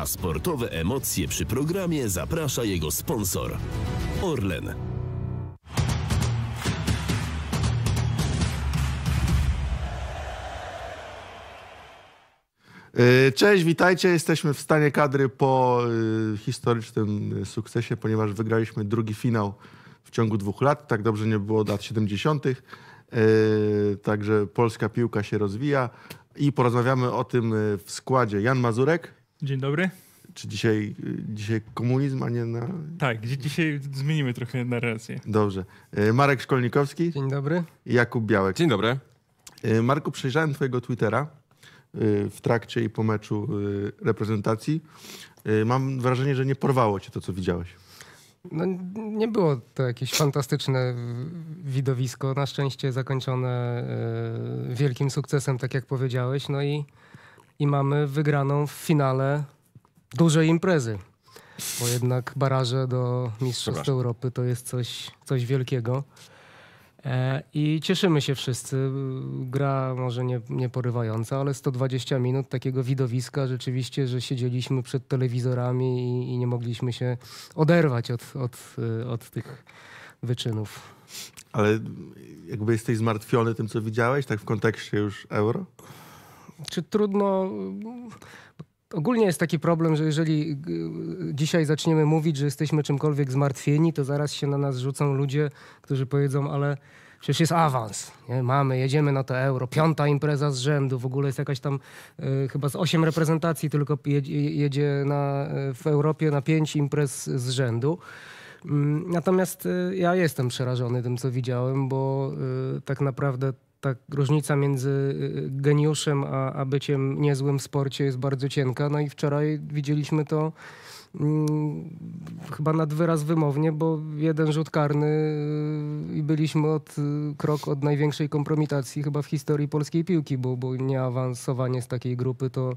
A sportowe emocje przy programie zaprasza jego sponsor Orlen. Y, cześć, witajcie. Jesteśmy w stanie kadry po y, historycznym y, sukcesie, ponieważ wygraliśmy drugi finał w ciągu dwóch lat. Tak dobrze nie było od lat 70. Także polska piłka się rozwija i porozmawiamy o tym w składzie. Jan Mazurek. Dzień dobry. Czy dzisiaj, dzisiaj komunizm, a nie na. Tak, dzisiaj zmienimy trochę narrację. Dobrze. E, Marek Szkolnikowski. Dzień dobry. Jakub Białek. Dzień dobry. E, Marku, przejrzałem Twojego Twittera e, w trakcie i po meczu reprezentacji. Mam wrażenie, że nie porwało Cię to, co widziałeś. No, nie było to jakieś fantastyczne widowisko. Na szczęście zakończone wielkim sukcesem, tak jak powiedziałeś. No i i mamy wygraną w finale dużej imprezy. Bo jednak baraże do Mistrzostw Europy to jest coś, coś wielkiego. E, I cieszymy się wszyscy. Gra może nie, nie porywająca, ale 120 minut takiego widowiska rzeczywiście, że siedzieliśmy przed telewizorami i, i nie mogliśmy się oderwać od, od, e, od tych wyczynów. Ale jakby jesteś zmartwiony tym, co widziałeś, tak w kontekście już euro? czy trudno. Ogólnie jest taki problem, że jeżeli y, dzisiaj zaczniemy mówić, że jesteśmy czymkolwiek zmartwieni, to zaraz się na nas rzucą ludzie, którzy powiedzą, ale przecież jest awans. Nie? Mamy, jedziemy na to euro. Piąta impreza z rzędu. W ogóle jest jakaś tam y, chyba z osiem reprezentacji tylko jedzie, na, y, w Europie na pięć imprez z rzędu. Mm, natomiast y, ja jestem przerażony tym, co widziałem, bo y, tak naprawdę ta różnica między y, geniuszem a, a byciem niezłym w sporcie jest bardzo cienka. No i wczoraj widzieliśmy to hmm, chyba nad wyraz wymownie, bo jeden rzut karny y, i byliśmy od y, krok od największej kompromitacji chyba w historii polskiej piłki, bo, bo nieawansowanie z takiej grupy to,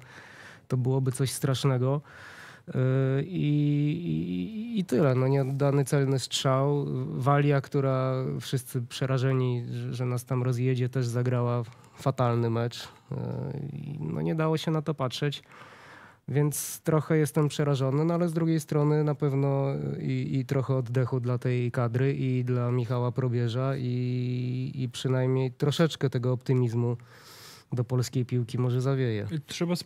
to byłoby coś strasznego. Yy, I, i, I tyle. No nie dany celny strzał. Walia, która wszyscy przerażeni, że nas tam rozjedzie, też zagrała fatalny mecz. Yy, no nie dało się na to patrzeć. Więc trochę jestem przerażony, no ale z drugiej strony na pewno i, i trochę oddechu dla tej kadry i dla Michała Probierza i, i przynajmniej troszeczkę tego optymizmu do polskiej piłki może zawieje. Y, Trzeba y,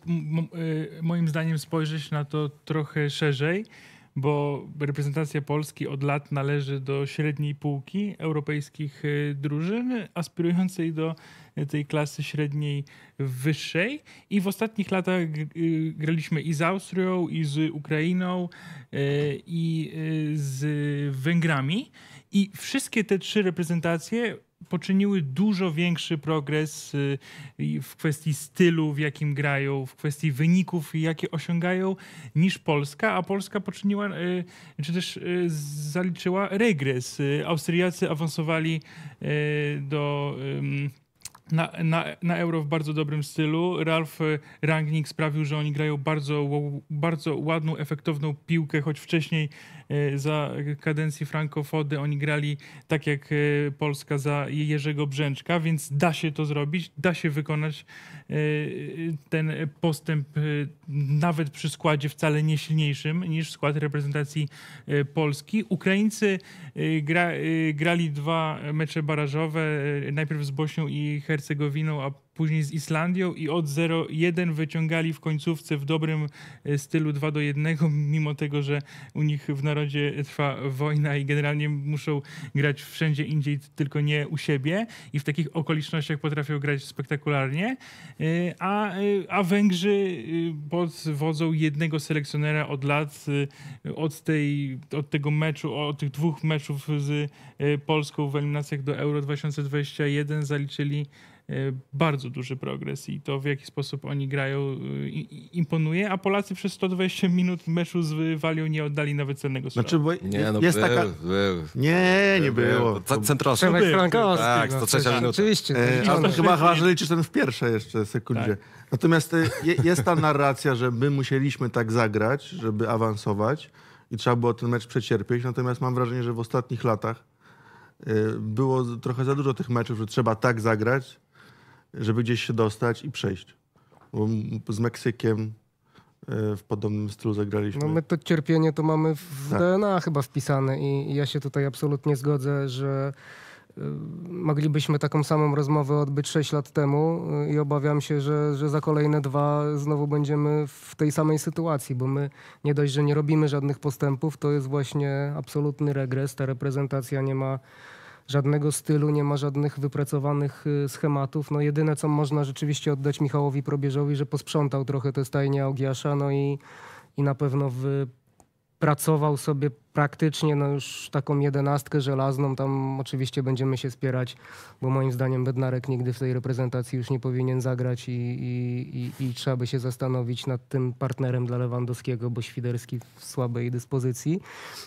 moim zdaniem spojrzeć na to trochę szerzej, bo reprezentacja Polski od lat należy do średniej półki europejskich y, drużyn, aspirującej do tej klasy średniej wyższej. I w ostatnich latach graliśmy i z Austrią, i z Ukrainą, i z Węgrami. I wszystkie te trzy reprezentacje poczyniły dużo większy progres y, w kwestii stylu, w jakim grają, w kwestii wyników, jakie osiągają, niż Polska, a Polska poczyniła, y, czy też y, zaliczyła regres. Austriacy awansowali do na, na, na euro w bardzo dobrym stylu. Ralf e, Rangnick sprawił, że oni grają bardzo, bardzo ładną, efektowną piłkę, choć wcześniej e, za kadencji Frankofody oni grali tak jak e, Polska za Jerzego Brzęczka, więc da się to zrobić, da się wykonać ten postęp nawet przy składzie wcale nie silniejszym niż skład reprezentacji Polski. Ukraińcy gra, grali dwa mecze barażowe, najpierw z Bośnią i Her Hercegowiną, a później z Islandią i od 0-1 wyciągali w końcówce w dobrym e, stylu 2 do 1, mimo tego, że u nich w narodzie trwa wojna i generalnie muszą grać wszędzie indziej, tylko nie u siebie i w takich okolicznościach potrafią grać spektakularnie. E, a, e, a Węgrzy pod wodzą jednego selekcjonera od lat, od, tej, od tego meczu, od tych dwóch meczów z Polską w eliminacjach do Euro 2021 zaliczyli E, bardzo duży progres i to w jaki sposób oni grają e, imponuje, a Polacy przez 120 minut meczu z Walią nie oddali nawet cennego strzału. Znaczy, bo nie, no jest taka... Nie, nie było. Tak, no, to centrosz. Przemek Tak, to trzecia Oczywiście. ale chyba, chyba, że liczysz ten w pierwszej jeszcze sekundzie. Tak. Natomiast e, je, jest ta narracja, że my musieliśmy tak zagrać, żeby awansować i trzeba było ten mecz przecierpieć. Natomiast mam wrażenie, że w ostatnich latach było trochę za dużo tych meczów, że trzeba tak zagrać, żeby gdzieś się dostać i przejść. Bo z Meksykiem e, w podobnym stylu zagraliśmy. No my to cierpienie to mamy w tak. DNA chyba wpisane i ja się tutaj absolutnie zgodzę, że e, moglibyśmy taką samą rozmowę odbyć 6 lat temu e, i obawiam się, że, że za kolejne dwa znowu będziemy w tej samej sytuacji, bo my nie dość, że nie robimy żadnych postępów, to jest właśnie absolutny regres. Ta reprezentacja nie ma żadnego stylu, nie ma żadnych wypracowanych y, schematów. No jedyne, co można rzeczywiście oddać Michałowi Probierzowi, że posprzątał trochę te stajnie Augiasza, no i, i na pewno wypracował sobie praktycznie no już taką jedenastkę żelazną. Tam oczywiście będziemy się spierać, bo moim zdaniem Bednarek nigdy w tej reprezentacji już nie powinien zagrać i, i, i, i trzeba by się zastanowić nad tym partnerem dla Lewandowskiego, bo Świderski w słabej dyspozycji.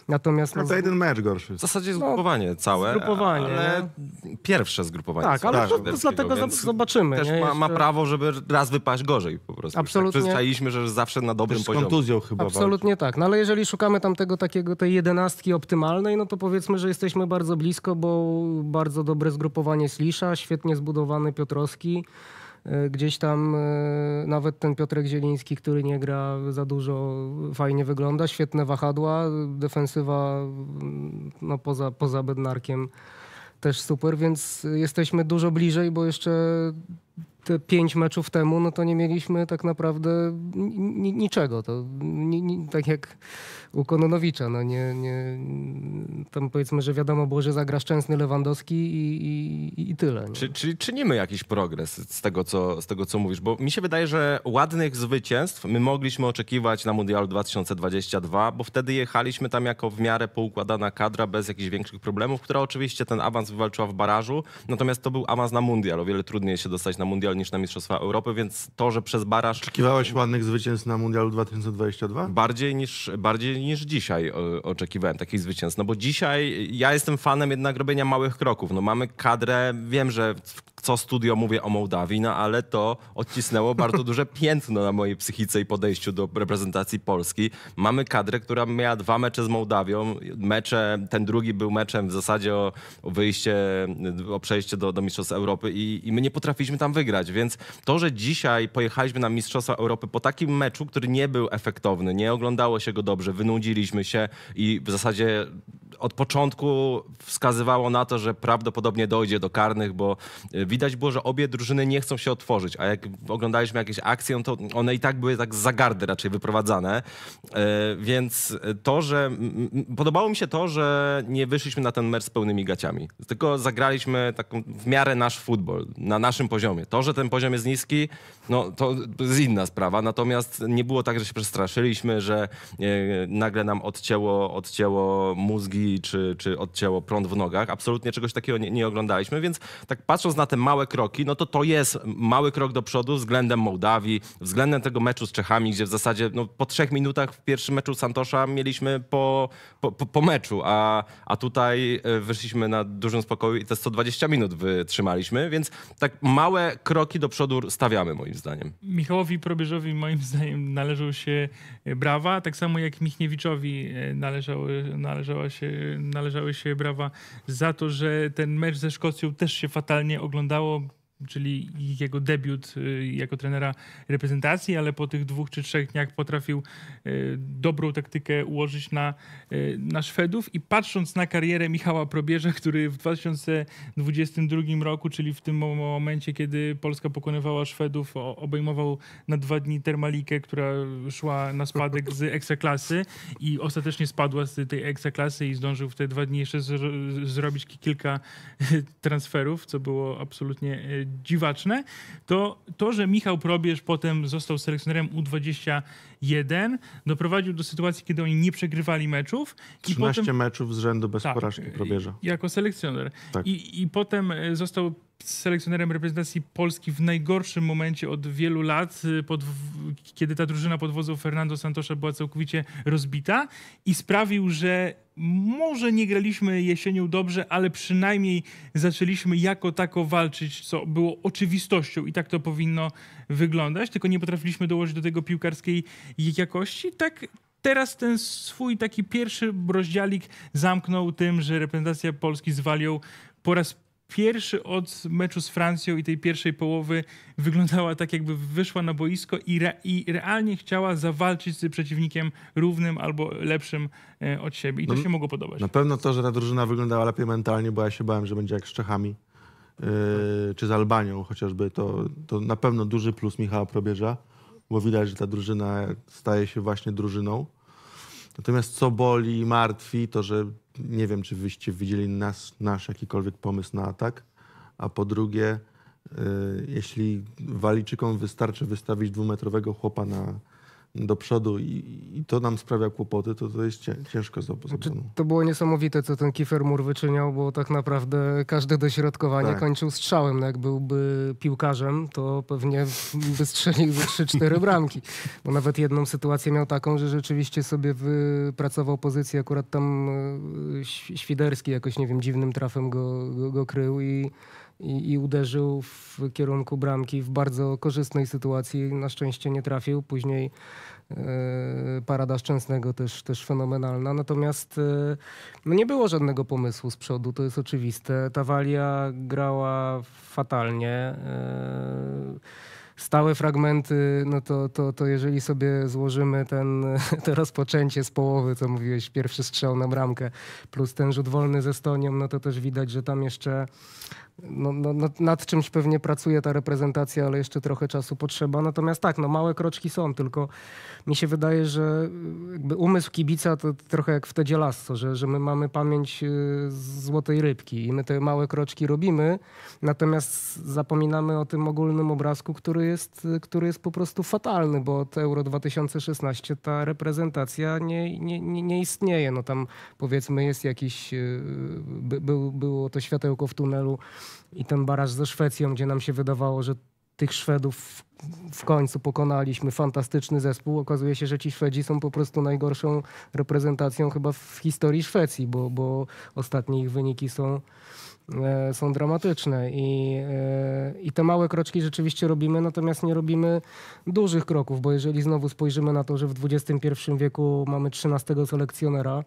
Natomiast... No, to no, jeden mecz gorszy. W zasadzie no, zgrupowanie no, całe, zgrupowanie, ale nie? No. pierwsze zgrupowanie. Tak, ale to, to dlatego zobaczymy. Też ma, ma, prawo, żeby raz wypaść gorzej po prostu. Tak Absolutnie. Tak przyzwyczailiśmy, że zawsze na dobrym poziomie. kontuzją chyba Absolutnie walczy. tak, no ale jeżeli szukamy tam tego takiego, tej jedenastki optymalnej, no to powiedzmy, że jesteśmy bardzo blisko, bo bardzo dobre zgrupowanie Slisza, świetnie zbudowany Piotrowski. E, gdzieś tam e, nawet ten Piotrek Zieliński, który nie gra za dużo, fajnie wygląda. Świetne wahadła, defensywa mm, no poza, poza Bednarkiem też super, więc jesteśmy dużo bliżej, bo jeszcze te pięć meczów temu, no to nie mieliśmy tak naprawdę niczego. To, tak jak u Kononowicza. No nie, nie, tam powiedzmy, że wiadomo było, że zagra szczęsny Lewandowski i, i, i tyle. Czy, czy czynimy jakiś progres z tego, co, z tego, co mówisz? Bo mi się wydaje, że ładnych zwycięstw my mogliśmy oczekiwać na Mundialu 2022, bo wtedy jechaliśmy tam jako w miarę poukładana kadra bez jakichś większych problemów, która oczywiście ten awans wywalczyła w barażu, natomiast to był awans na Mundial. O wiele trudniej się dostać na Mundial niż na Mistrzostwa Europy, więc to, że przez baraż... Oczekiwałeś ładnych zwycięstw na Mundialu 2022? Bardziej niż, bardziej niż dzisiaj e, oczekiwałem takich zwycięstw. No bo dzisiaj ja jestem fanem jednak robienia małych kroków. No mamy kadrę, wiem, że co studio mówię o Mołdawii, no ale to odcisnęło bardzo duże piętno na mojej psychice i podejściu do reprezentacji Polski. Mamy kadrę, która miała dwa mecze z Mołdawią. Mecze, ten drugi był meczem w zasadzie o, o wyjście, o przejście do, do Mistrzostw Europy i, i my nie potrafiliśmy tam wygrać, więc to, że dzisiaj pojechaliśmy na Mistrzostwa Europy po takim meczu, który nie był efektowny, nie oglądało się go dobrze, wynudziliśmy się i w zasadzie od początku wskazywało na to, że prawdopodobnie dojdzie do karnych, bo e, widać było, że obie drużyny nie chcą się otworzyć, a jak oglądaliśmy jakieś akcje, no to one i tak były tak z zagardy raczej wyprowadzane. E, więc to, że podobało mi się to, że nie wyszliśmy na ten mecz z pełnymi gaciami, tylko zagraliśmy taką w miarę nasz futbol, na naszym poziomie. To, że ten poziom jest niski, no to jest inna sprawa, natomiast nie było tak, że się przestraszyliśmy, że e, nagle nam odcięło, odcięło mózgi czy, czy odcięło prąd w nogach. Absolutnie czegoś takiego nie, nie oglądaliśmy, więc tak patrząc na te małe kroki, no to to jest mały krok do przodu względem Mołdawii, względem tego meczu z Czechami, gdzie w zasadzie no, po trzech minutach w pierwszym meczu Santosza mieliśmy po, po, po meczu, a, a tutaj e, wyszliśmy na dużym spokoju i te 120 minut wytrzymaliśmy, więc tak małe kroki do przodu stawiamy moim zdaniem. Michałowi Probierzowi moim zdaniem należą się brawa, tak samo jak Michniewiczowi e, należało, należała się należały się brawa za to, że ten mecz ze Szkocją też się fatalnie oglądało czyli jego debiut y, jako trenera reprezentacji, ale po tych dwóch czy trzech dniach potrafił y, dobrą taktykę ułożyć na, y, na Szwedów. I patrząc na karierę Michała Probierza, który w 2022 roku, czyli w tym momencie, kiedy Polska pokonywała Szwedów, obejmował na dwa dni Termalikę, która szła na spadek z ekstraklasy i ostatecznie spadła z tej ekstraklasy i zdążył w te dwa dni jeszcze zrobić kilka transferów, co było absolutnie dziwaczne, to to, że Michał Probierz potem został selekcjonerem U21, doprowadził do sytuacji, kiedy oni nie przegrywali meczów. 13 potem... meczów z rzędu bez tak, porażki Probierza. Jako selekcjoner. Tak. I, I potem e, został selekcjonerem reprezentacji Polski w najgorszym momencie od wielu lat, y, pod, kiedy ta drużyna pod wodzą Fernando Santosza była całkowicie rozbita i sprawił, że może nie graliśmy jesienią dobrze, ale przynajmniej zaczęliśmy jako tako walczyć, co było oczywistością i tak to powinno wyglądać, tylko nie potrafiliśmy dołożyć do tego piłkarskiej jakości. Tak teraz ten swój taki pierwszy rozdziałik zamknął tym, że reprezentacja Polski z Walią po raz pierwszy od meczu z Francją i tej pierwszej połowy wyglądała tak, jakby wyszła na boisko i, re, i realnie chciała zawalczyć z przeciwnikiem równym albo lepszym e, od siebie. I to no, się mogło podobać. Na pewno to, że ta drużyna wyglądała lepiej mentalnie, bo ja się bałem, że będzie jak z Czechami yy, czy z Albanią chociażby, to, to na pewno duży plus Michała Probierza, bo widać, że ta drużyna staje się właśnie drużyną. Natomiast co boli i martwi, to że nie wiem, czy wyście widzieli nas, nasz jakikolwiek pomysł na atak, a po drugie, y, jeśli waliczykom wystarczy wystawić dwumetrowego chłopa na do przodu i, i to nam sprawia kłopoty, to to jest ciężko zapoznać. Znaczy, to było niesamowite, co ten Kiefer Mur wyczyniał, bo tak naprawdę każde dośrodkowanie tak. kończył strzałem. No jak byłby piłkarzem, to pewnie by strzelił 3-4 bramki. Bo nawet jedną sytuację miał taką, że rzeczywiście sobie wypracował pozycję, akurat tam e, Świderski jakoś, nie wiem, dziwnym trafem go, go, go krył i i, i, uderzył w kierunku bramki w bardzo korzystnej sytuacji. Na szczęście nie trafił. Później yy, parada Szczęsnego też, też fenomenalna. Natomiast yy, nie było żadnego pomysłu z przodu, to jest oczywiste. Tawalia grała fatalnie. Yy, stałe fragmenty, no to, to, to jeżeli sobie złożymy ten, to rozpoczęcie z połowy, co mówiłeś, pierwszy strzał na bramkę, plus ten rzut wolny ze Stonią, no to też widać, że tam jeszcze no, no, no nad czymś pewnie pracuje ta reprezentacja, ale jeszcze trochę czasu potrzeba. Natomiast tak, no małe kroczki są, tylko mi się wydaje, że y, jakby umysł kibica to trochę jak w Tedzie Lasso, że, że my mamy pamięć y, złotej rybki i my te małe kroczki robimy, natomiast zapominamy o tym ogólnym obrazku, który jest, który jest po prostu fatalny, bo od Euro 2016 ta reprezentacja nie, nie, nie istnieje. No tam powiedzmy jest jakiś, e, by, by, było to światełko w tunelu i ten baraż ze Szwecją, gdzie nam się wydawało, że tych Szwedów w końcu pokonaliśmy. Fantastyczny zespół. Okazuje się, że ci Szwedzi są po prostu najgorszą reprezentacją chyba w historii Szwecji, bo, bo ostatnie ich wyniki są E, są dramatyczne i, e, i te małe kroczki rzeczywiście robimy, natomiast nie robimy dużych kroków, bo jeżeli znowu spojrzymy na to, że w XXI wieku mamy 13 selekcjonera,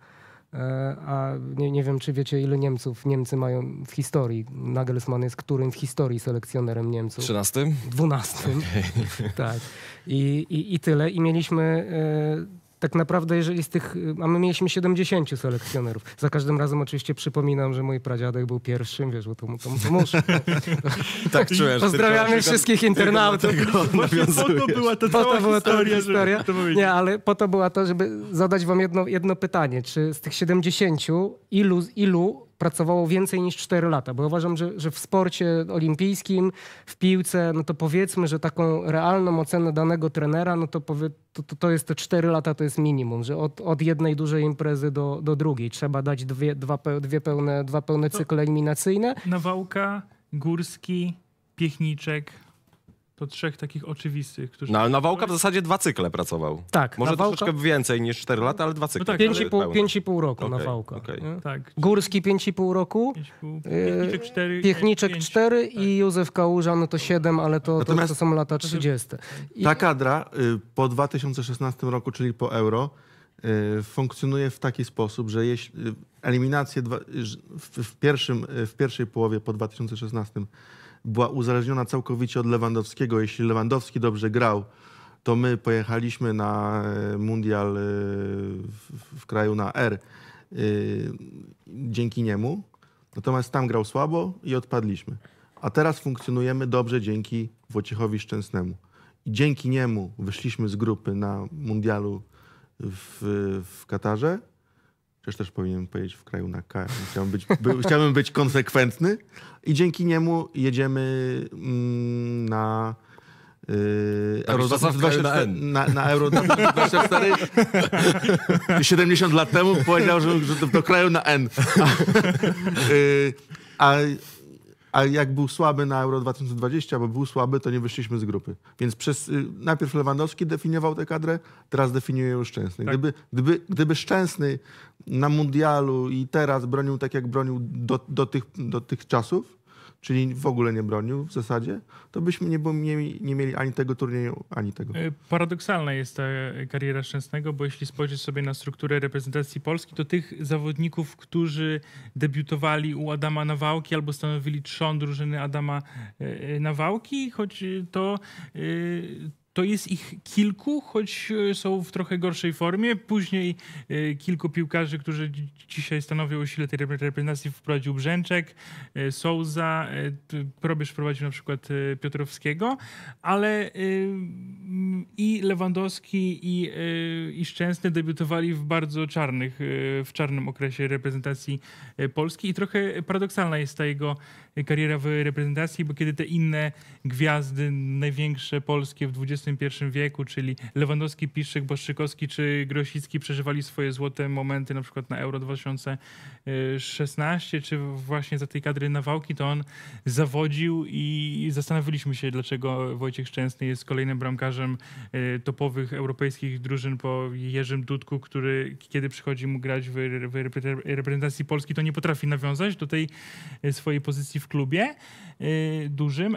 e, a nie, nie wiem, czy wiecie, ile Niemców Niemcy mają w historii. Nagelsmann jest którym w historii selekcjonerem Niemców? 13? 12. Okay. Tak. I, i, I tyle. I mieliśmy tak naprawdę, jeżeli z tych, y, a my mieliśmy 70 selekcjonerów. Za każdym razem oczywiście przypominam, że mój pradziadek był pierwszym, wiesz, bo to, to, to muszę. tak czułem. Pozdrawiamy wszystkich internautów. Tylko po to była ta to historia. historia. Nie, ale po to była to, żeby zadać wam jedno, jedno pytanie. Czy z tych 70 ilu, ilu pracowało więcej niż 4 lata, bo uważam, że, że w sporcie olimpijskim, w piłce, no to powiedzmy, że taką realną ocenę danego trenera, no to, powie, to, to, to jest te 4 lata, to jest minimum, że od, od jednej dużej imprezy do, do drugiej trzeba dać dwie, dwa, dwie pełne, dwa pełne cykle eliminacyjne. Nawałka, Górski, Piechniczek, to trzech takich oczywistych, którzy... No, ale Nawałka w zasadzie dwa cykle pracował. Tak. Może Nawałka... troszeczkę więcej niż 4 lata, ale dwa cykle. No tak, 5,5 roku okay, Nawałka. Okay. Tak. Górski 5,5 roku, Piechniczek 4, e, Piechniczek i tak. Józef Kałuża, no to 7, ale to, Natomiast to, to są lata 30. I... Ta kadra y, po 2016 roku, czyli po Euro, y, funkcjonuje w taki sposób, że jeśli y, eliminacje w, pierwszym, w pierwszej połowie po 2016 była uzależniona całkowicie od Lewandowskiego. Jeśli Lewandowski dobrze grał, to my pojechaliśmy na e, mundial e, w kraju na R e, dzięki niemu. Natomiast tam grał słabo i odpadliśmy. A teraz funkcjonujemy dobrze dzięki Wojciechowi Szczęsnemu. I dzięki niemu wyszliśmy z grupy na mundialu w, w Katarze Przecież też powinienem powiedzieć w kraju na K. Chciałbym być, chciałbym być konsekwentny i dzięki niemu jedziemy mm, na... Y, tak, Euro 24, na, na Euro 70 lat temu powiedział, że, że do kraju na N. Y, a, a a jak był słaby na Euro 2020, bo był słaby, to nie wyszliśmy z grupy. Więc przez, y, najpierw Lewandowski definiował tę kadrę, teraz definiuje ją Szczęsny. Tak. Gdyby, gdyby, gdyby Szczęsny na mundialu i teraz bronił tak, jak bronił do, do, tych, do tych czasów, czyli w ogóle nie bronił w zasadzie, to byśmy nie, mieli, nie mieli ani tego turnieju, ani tego. E, paradoksalna jest ta kariera Szczęsnego, bo jeśli spojrzeć sobie na strukturę reprezentacji Polski, to tych zawodników, którzy debiutowali u Adama Nawałki albo stanowili trzon drużyny Adama e, Nawałki, choć to e, to jest ich kilku, choć e, są w trochę gorszej formie. Później e, kilku piłkarzy, którzy dzisiaj stanowią sile tej reprezentacji, wprowadził Brzęczek, e, Souza, Probierz wprowadził na przykład Piotrowskiego, ale i Lewandowski i, i Szczęsny debiutowali w bardzo czarnych, w czarnym okresie reprezentacji Polski i trochę paradoksalna jest ta jego kariera w reprezentacji, bo kiedy te inne gwiazdy, największe polskie w 20 XXI wieku, czyli Lewandowski, Piszczyk, Boszczykowski czy Grosicki przeżywali swoje złote momenty na przykład na Euro 2016, czy właśnie za tej kadry Nawałki, to on zawodził i zastanawialiśmy się, dlaczego Wojciech Szczęsny jest kolejnym bramkarzem y, topowych europejskich drużyn po Jerzym Dudku, który kiedy przychodzi mu grać w, reprezentacji Polski, to nie potrafi nawiązać do tej y, swojej pozycji w klubie y, dużym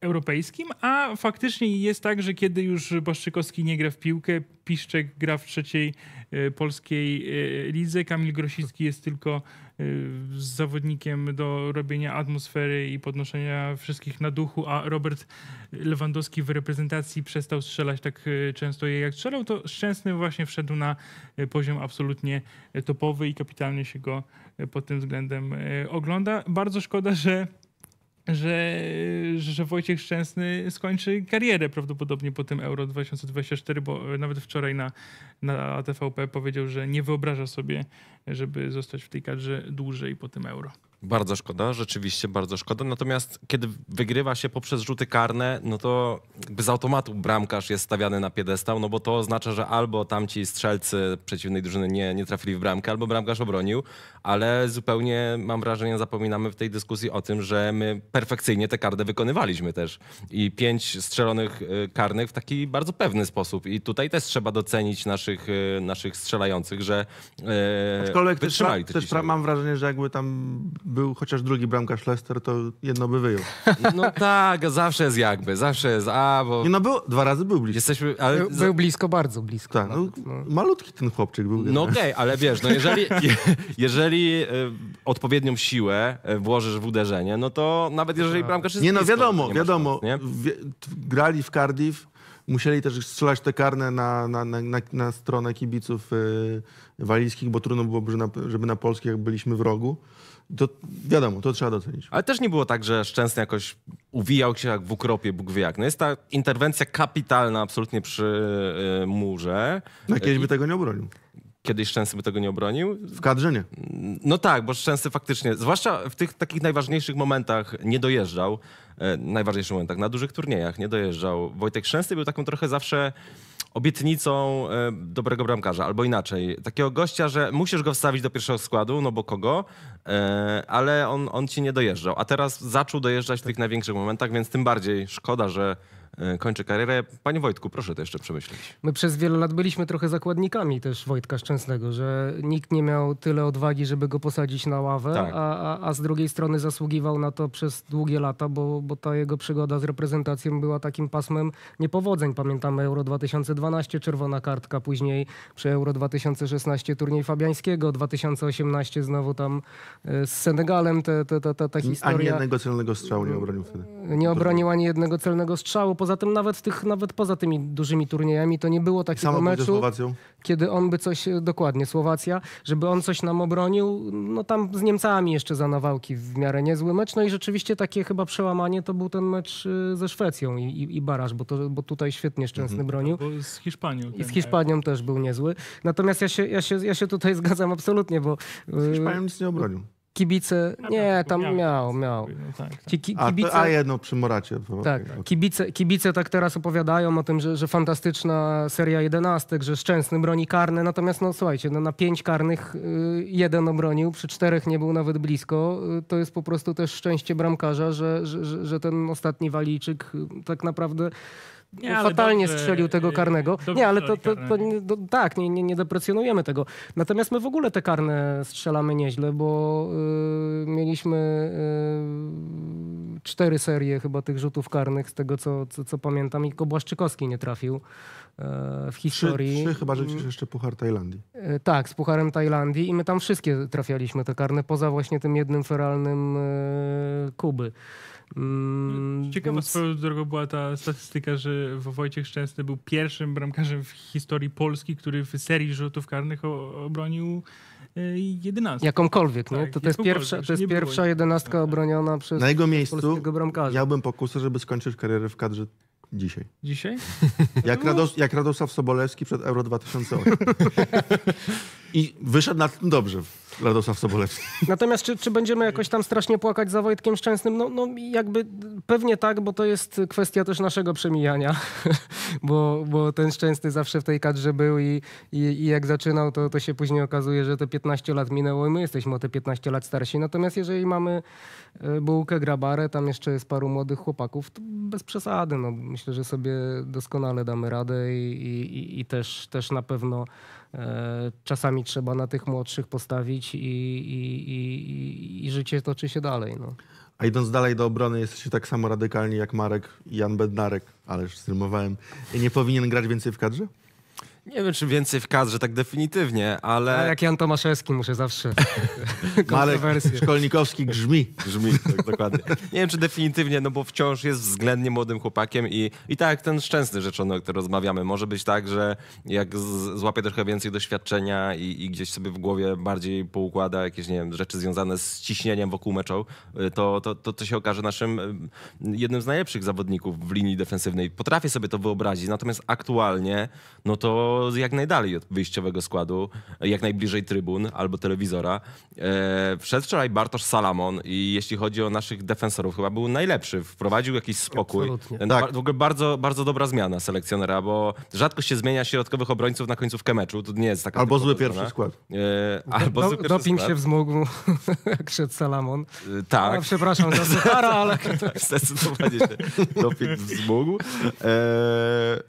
europejskim, a faktycznie jest tak, że kiedy już Boszczykowski nie gra w piłkę, Piszczek gra w trzeciej e, polskiej e, lidze, Kamil Grosicki jest tylko e, zawodnikiem do robienia atmosfery i podnoszenia wszystkich na duchu, a Robert Lewandowski w reprezentacji przestał strzelać tak często jak strzelał, to Szczęsny właśnie wszedł na poziom absolutnie topowy i kapitalnie się go pod tym względem ogląda. Bardzo szkoda, że że, że Wojciech Szczęsny skończy karierę prawdopodobnie po tym Euro 2024, bo nawet wczoraj na, na TVP powiedział, że nie wyobraża sobie, żeby zostać w tej kadrze dłużej po tym Euro. Bardzo szkoda, rzeczywiście bardzo szkoda. Natomiast kiedy wygrywa się poprzez rzuty karne, no to z automatu bramkarz jest stawiany na piedestał, no bo to oznacza, że albo tamci strzelcy przeciwnej drużyny nie, nie trafili w bramkę, albo bramkarz obronił, ale zupełnie mam wrażenie, zapominamy w tej dyskusji o tym, że my perfekcyjnie tę kardę wykonywaliśmy też. I pięć strzelonych y, karnych w taki bardzo pewny sposób. I tutaj też trzeba docenić naszych, y, naszych strzelających, że e, Aczkolwiek też, też mam wrażenie, że jakby tam był chociaż drugi bramkarz Leicester, to jedno by wyjął. No tak, zawsze jest jakby, zawsze jest, a bo... Nie, no był, dwa razy był blisko. Jesteśmy, ale... był, był blisko, bardzo blisko. Tak, no, no, no. malutki ten chłopczyk był. No okej, okay, ale wiesz, no jeżeli, jeżeli e, odpowiednią siłę e, włożysz w uderzenie, no to nawet jeżeli tak. bramkarz jest Nie no, blisko, no wiadomo, nie wiadomo, szans, nie? grali w Cardiff, musieli też strzelać te karne na, na, na, na stronę kibiców yy, walijskich, bo trudno było, żeby na, żeby na byliśmy w rogu to wiadomo, to trzeba docenić. Ale też nie było tak, że Szczęsny jakoś uwijał się jak w ukropie, Bóg wie jak. No jest ta interwencja kapitalna absolutnie przy y, murze. No kiedyś I... by tego nie obronił kiedyś Szczęsny by tego nie obronił. W kadrze nie. No tak, bo Szczęsny faktycznie, zwłaszcza w tych takich najważniejszych momentach nie dojeżdżał, e, najważniejszych momentach, na dużych turniejach nie dojeżdżał. Wojtek Szczęsny był taką trochę zawsze obietnicą e, dobrego bramkarza, albo inaczej, takiego gościa, że musisz go wstawić do pierwszego składu, no bo kogo, e, ale on, on ci nie dojeżdżał. A teraz zaczął dojeżdżać w tych największych momentach, więc tym bardziej szkoda, że E, kończy karierę. Panie Wojtku, proszę to jeszcze przemyśleć. My przez wiele lat byliśmy trochę zakładnikami też Wojtka Szczęsnego, że nikt nie miał tyle odwagi, żeby go posadzić na ławę, tak. a, a, a, z drugiej strony zasługiwał na to przez długie lata, bo, bo ta jego przygoda z reprezentacją była takim pasmem niepowodzeń. Pamiętamy Euro 2012, czerwona kartka, później przy Euro 2016 turniej Fabiańskiego, 2018 znowu tam e, z Senegalem te, ta, ta, ta historia. Ani jednego celnego strzału nie obronił wtedy. Nie obronił ani jednego celnego strzału, poza tym nawet, tych, nawet poza tymi dużymi turniejami to nie było takiego Samo meczu, Słowacją. kiedy on by coś, e, dokładnie Słowacja, żeby on coś nam obronił. No tam z Niemcami jeszcze za nawałki w miarę niezły mecz. No i rzeczywiście takie chyba przełamanie to był ten mecz e, ze Szwecją i, i, i Baraż, bo, to, bo tutaj świetnie Szczęsny mhm. bronił. z Hiszpanią. I z Hiszpanią też był niezły. Natomiast ja się, ja, się, ja się tutaj zgadzam absolutnie, bo... Z e, Hiszpanią nic nie obronił. Kibice, no nie, tak, tam miał, miał. No tak, tak. Ci ki, kibice, a, jedno przy Moracie. Tak, kibice, kibice tak teraz opowiadają o tym, że, że fantastyczna seria jedenastek, że Szczęsny broni karne, natomiast no słuchajcie, no, na pięć karnych y, jeden obronił, przy czterech nie był nawet blisko. Y, to jest po prostu też szczęście bramkarza, że, że, że ten ostatni Walijczyk y, tak naprawdę nie, fatalnie dobrze, strzelił e, tego e, karnego. Nie, ale to, to, to, to tak, nie, nie, nie deprecjonujemy tego. Natomiast my w ogóle te karne strzelamy nieźle, bo y, mieliśmy y, cztery serie chyba tych rzutów karnych, z tego co, co, co pamiętam, i Kobłaszczykowski nie trafił e, w historii. Trzy, trzy chyba, że mm. jeszcze Puchar Tajlandii. Tak, z Pucharem Tajlandii i my tam wszystkie trafialiśmy te karne, poza właśnie tym jednym feralnym Kuby. Mm, Ciekawa więc... swoją drogą była ta statystyka, że Wojciech Szczęsny był pierwszym bramkarzem w historii Polski, który w serii rzutów karnych obronił e, jedenastkę. Jakąkolwiek, tak, nie? To, to jest pierwsza, to jest pierwsza jedenastka tak. obroniona tak. przez Na jego miejscu bramkarza. miałbym pokusę, żeby skończyć karierę w kadrze Dzisiaj. Dzisiaj? jak, Rados, jak Radosław Sobolewski przed Euro 2008. I wyszedł nad tym dobrze. Radosław Sobolewski. Natomiast czy, czy będziemy jakoś tam strasznie płakać za Wojtkiem Szczęsnym? No, no jakby pewnie tak, bo to jest kwestia też naszego przemijania, bo, bo ten Szczęsny zawsze w tej kadrze był i, i, i, jak zaczynał, to, to się później okazuje, że te 15 lat minęło i my jesteśmy o te 15 lat starsi. Natomiast jeżeli mamy e, Bułkę, Grabarę, tam jeszcze jest paru młodych chłopaków, to bez przesady. No, myślę, że sobie doskonale damy radę i, i, i też, też na pewno E, czasami trzeba na tych młodszych postawić i, i, i, i życie toczy się dalej. No. A idąc dalej do obrony, jesteście tak samo radykalni jak Marek Jan Bednarek, ale już zrymowałem. Nie powinien grać więcej w kadrze? Nie wiem, czy więcej w kadrze tak definitywnie, ale... A jak Jan Tomaszewski muszę zawsze no, kontrowersje. Szkolnikowski grzmi. Grzmi, tak, dokładnie. Nie wiem, czy definitywnie, no bo wciąż jest względnie młodym chłopakiem i, i tak, ten szczęsny rzeczony, o którym rozmawiamy, może być tak, że jak złapie trochę więcej doświadczenia i, i, gdzieś sobie w głowie bardziej poukłada jakieś, nie wiem, rzeczy związane z ciśnieniem wokół meczą, y, to, to, to, to się okaże naszym y, jednym z najlepszych zawodników w linii defensywnej. Potrafię sobie to wyobrazić, natomiast aktualnie, no to jak najdalej od wyjściowego składu, jak najbliżej trybun albo telewizora. Wszedł e, wczoraj Bartosz Salamon i jeśli chodzi o naszych defensorów, chyba był najlepszy. Wprowadził jakiś spokój. Absolutnie. No, tak. W ogóle bardzo, bardzo dobra zmiana selekcjonera, bo rzadko się zmienia środkowych obrońców na końcówkę meczu. To nie jest taka Albo zły pierwszy zmiana. skład. E, albo Do, zły pierwszy doping skład. się wzmógł, jak szedł Salamon. E, tak. przepraszam za suchara, ale... Tak, zdecydowanie się doping wzmógł.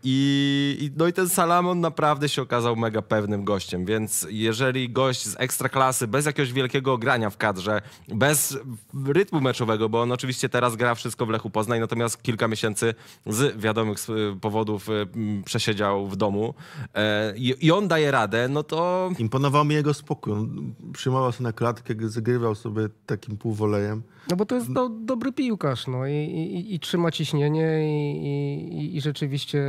I, no i ten Salamon na naprawdę się okazał mega pewnym gościem, więc jeżeli gość z ekstraklasy, bez jakiegoś wielkiego grania w kadrze, bez rytmu meczowego, bo on oczywiście teraz gra wszystko w Lechu Poznań, natomiast kilka miesięcy z wiadomych powodów y, przesiedział w domu e, i on daje radę, no to... Imponował mi jego spokój. On przyjmował się na klatkę, zagrywał sobie takim półwolejem. No bo to jest do, dobry piłkarz no i, i, i trzyma ciśnienie i, i, rzeczywiście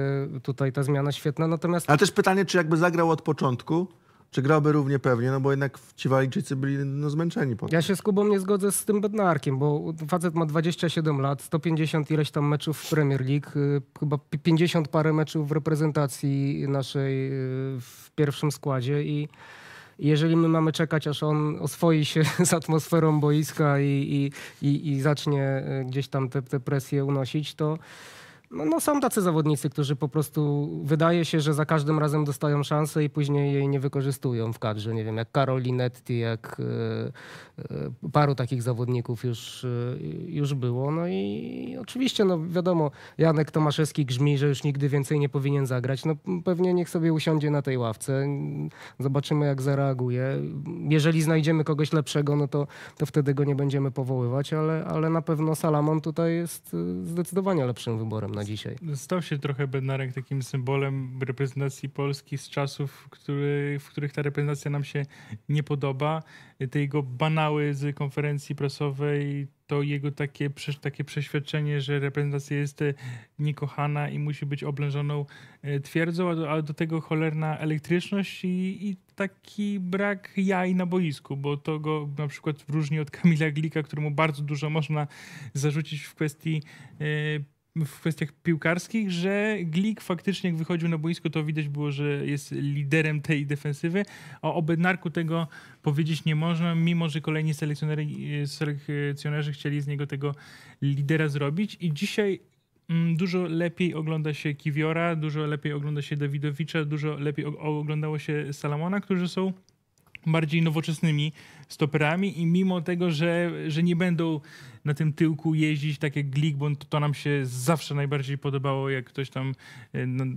tutaj ta zmiana świetna, natomiast... Ale też pytanie, czy jakby zagrał od początku, czy grałby równie pewnie, no bo jednak ci Walijczycy byli no, zmęczeni. Potem. Ja się z Kubą nie zgodzę z tym Bednarkiem, bo facet ma 27 lat, 150 ileś tam meczów w Premier League, y, chyba 50 parę meczów w reprezentacji naszej y, w pierwszym składzie i jeżeli my mamy czekać, aż on oswoi się z atmosferą boiska i, i, i, i zacznie e, gdzieś tam te, te presje unosić, to no, no, są tacy zawodnicy, którzy po prostu wydaje się, że za każdym razem dostają szansę i później jej nie wykorzystują w kadrze. Nie wiem, jak Karolinetti, jak y, y, paru takich zawodników już, y, już było. No i oczywiście, no wiadomo, Janek Tomaszewski grzmi, że już nigdy więcej nie powinien zagrać. No pewnie niech sobie usiądzie na tej ławce. Zobaczymy, jak zareaguje. Jeżeli znajdziemy kogoś lepszego, no to, to wtedy go nie będziemy powoływać, ale, ale na pewno Salamon tutaj jest zdecydowanie lepszym wyborem na dzisiaj. Stał się trochę Bednarek takim symbolem reprezentacji Polski z czasów, który, w których ta reprezentacja nam się nie podoba. Te jego banały z konferencji prasowej, to jego takie, takie przeświadczenie, że reprezentacja jest e, niekochana i musi być oblężoną e, twierdzą, a do, a do tego cholerna elektryczność i, i taki brak jaj na boisku, bo to go na przykład różni od Kamila Glika, któremu bardzo dużo można zarzucić w kwestii e, w kwestiach piłkarskich, że Glik faktycznie jak wychodził na boisko, to widać było, że jest liderem tej defensywy, a o obednarku tego powiedzieć nie można, mimo że kolejni selekcjonerzy chcieli z niego tego lidera zrobić i dzisiaj mm, dużo lepiej ogląda się Kiwiora, dużo lepiej ogląda się Dawidowicza, dużo lepiej oglądało się Salamona, którzy są bardziej nowoczesnymi stoperami i mimo tego, że, że nie będą na tym tyłku jeździć, tak jak bo to nam się zawsze najbardziej podobało, jak ktoś tam e,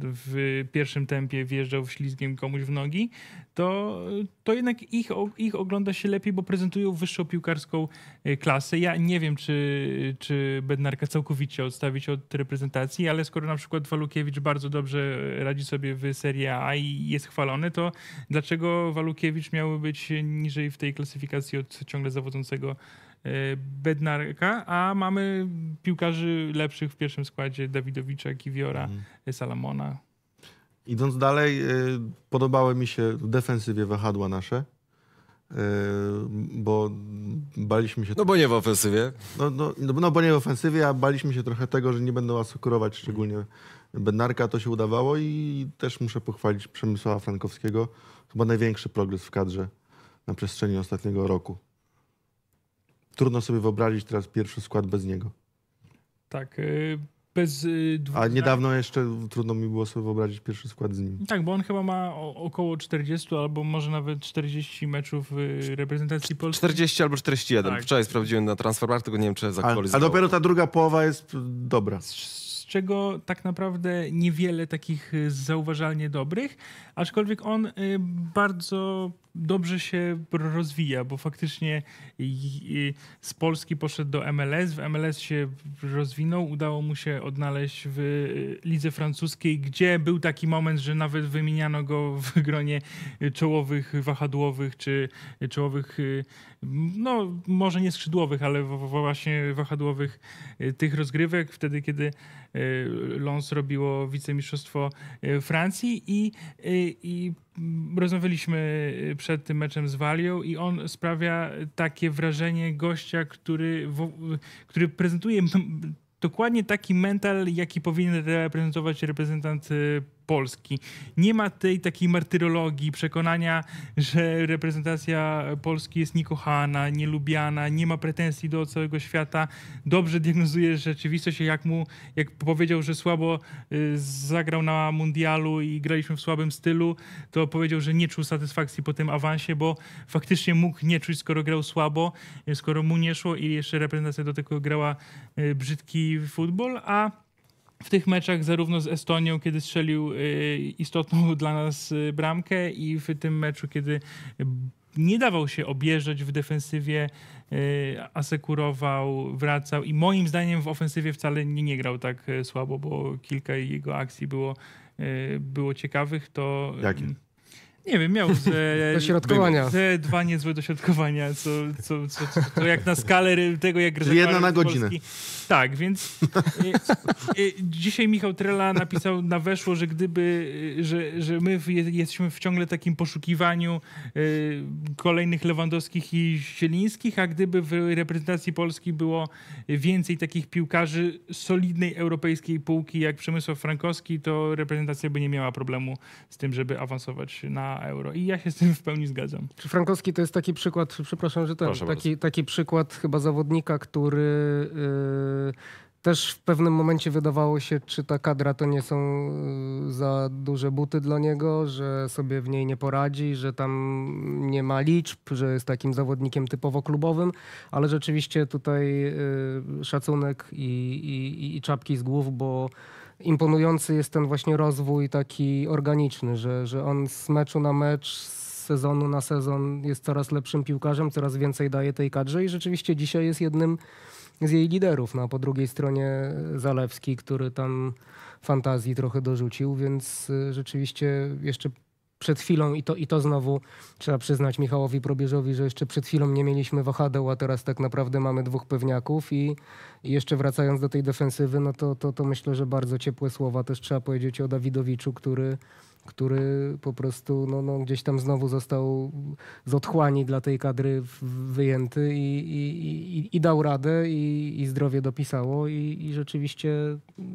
w pierwszym tempie wjeżdżał ślizgiem komuś w nogi, to, to jednak ich, ich ogląda się lepiej, bo prezentują wyższą piłkarską e, klasę. Ja nie wiem, czy, czy Bednarka całkowicie odstawić od reprezentacji, ale skoro na przykład Walukiewicz bardzo dobrze radzi sobie w Serie A i jest chwalony, to dlaczego Walukiewicz miałby być niżej w tej klasyfikacji od ciągle zawodzącego Y, Bednarka, a mamy piłkarzy lepszych w pierwszym składzie Dawidowicza, Kiwiora, mhm. Salamona. Idąc dalej, y, podobały mi się w defensywie wahadła nasze, y, bo baliśmy się... No bo nie w ofensywie. No, no, no, no bo nie w ofensywie, a baliśmy się trochę tego, że nie będą asukurować szczególnie Bednarka, to się udawało i też muszę pochwalić Przemysława Frankowskiego, chyba największy progres w kadrze na przestrzeni ostatniego roku. Trudno sobie wyobrazić teraz pierwszy skład bez niego. Tak. Y, bez y, dwóch, A tak. niedawno jeszcze trudno mi było sobie wyobrazić pierwszy skład z nim. Tak, bo on chyba ma około 40 albo może nawet 40 meczów y, reprezentacji Polski. 40 albo 41. Tak. Wczoraj sprawdziłem na transfermarkt, tego nie wiem, czy zaktualizowałem. A, a dopiero ta druga połowa jest dobra Z czego tak naprawdę niewiele takich zauważalnie dobrych, aczkolwiek on bardzo dobrze się rozwija, bo faktycznie z Polski poszedł do MLS, w MLS się rozwinął, udało mu się odnaleźć w lidze francuskiej, gdzie był taki moment, że nawet wymieniano go w gronie czołowych, wahadłowych czy czołowych, no może nie skrzydłowych, ale właśnie wahadłowych tych rozgrywek, wtedy kiedy e, Lons robiło wicemistrzostwo e, Francji i, e, i rozmawialiśmy y, przed tym meczem z Walią i on sprawia takie wrażenie gościa, który, y, który prezentuje dokładnie taki mental, jaki powinien reprezentować reprezentant y, Polski. Nie ma tej takiej martyrologii, przekonania, że reprezentacja Polski jest niekochana, nielubiana, nie ma pretensji do całego świata. Dobrze diagnozuje rzeczywistość, jak mu, jak powiedział, że słabo y, zagrał na mundialu i graliśmy w słabym stylu, to powiedział, że nie czuł satysfakcji po tym awansie, bo faktycznie mógł nie czuć, skoro grał słabo, y, skoro mu nie szło i jeszcze reprezentacja do tego grała y, brzydki futbol, a w tych meczach zarówno z Estonią, kiedy strzelił y, istotną dla nas y, bramkę i w tym meczu, kiedy y, nie dawał się objeżdżać w defensywie, asekurował, wracał i moim zdaniem w ofensywie wcale nie, nie grał tak słabo, bo kilka jego akcji było, było ciekawych. To, Jakie? Mm, nie wiem, miał ze, dośrodkowania. Ze dwa niezłe dośrodkowania, co, co, co, co, to jak na skalę tego, jak Czyli jedna na godzinę. Polski. Tak, więc e, e, dzisiaj Michał Trela napisał na Weszło, że gdyby, że, że my w, jesteśmy w ciągle takim poszukiwaniu e, kolejnych Lewandowskich i Zielińskich, a gdyby w reprezentacji Polski było więcej takich piłkarzy solidnej europejskiej półki jak Przemysław Frankowski, to reprezentacja by nie miała problemu z tym, żeby awansować na euro. I ja się z tym w pełni zgadzam. Czy Frankowski to jest taki przykład, przepraszam, że ten, taki, taki przykład chyba zawodnika, który yy, też w pewnym momencie wydawało się, czy ta kadra to nie są y, za duże buty dla niego, że sobie w niej nie poradzi, że tam nie ma liczb, że jest takim zawodnikiem typowo klubowym, ale rzeczywiście tutaj yy, szacunek i, i, i czapki z głów, bo imponujący jest ten właśnie rozwój taki organiczny, że, że on z meczu na mecz, z sezonu na sezon jest coraz lepszym piłkarzem, coraz więcej daje tej kadrze i rzeczywiście dzisiaj jest jednym z jej liderów. No, a po drugiej stronie Zalewski, który tam fantazji trochę dorzucił, więc y, rzeczywiście jeszcze przed chwilą i to, i to znowu trzeba przyznać Michałowi Probierzowi, że jeszcze przed chwilą nie mieliśmy wahadeł, a teraz tak naprawdę mamy dwóch pewniaków i, i jeszcze wracając do tej defensywy, no to, to, to myślę, że bardzo ciepłe słowa też trzeba powiedzieć o Dawidowiczu, który który po prostu no, no, gdzieś tam znowu został z otchłani dla tej kadry wyjęty i, i, i, i dał radę i, i zdrowie dopisało i, rzeczywiście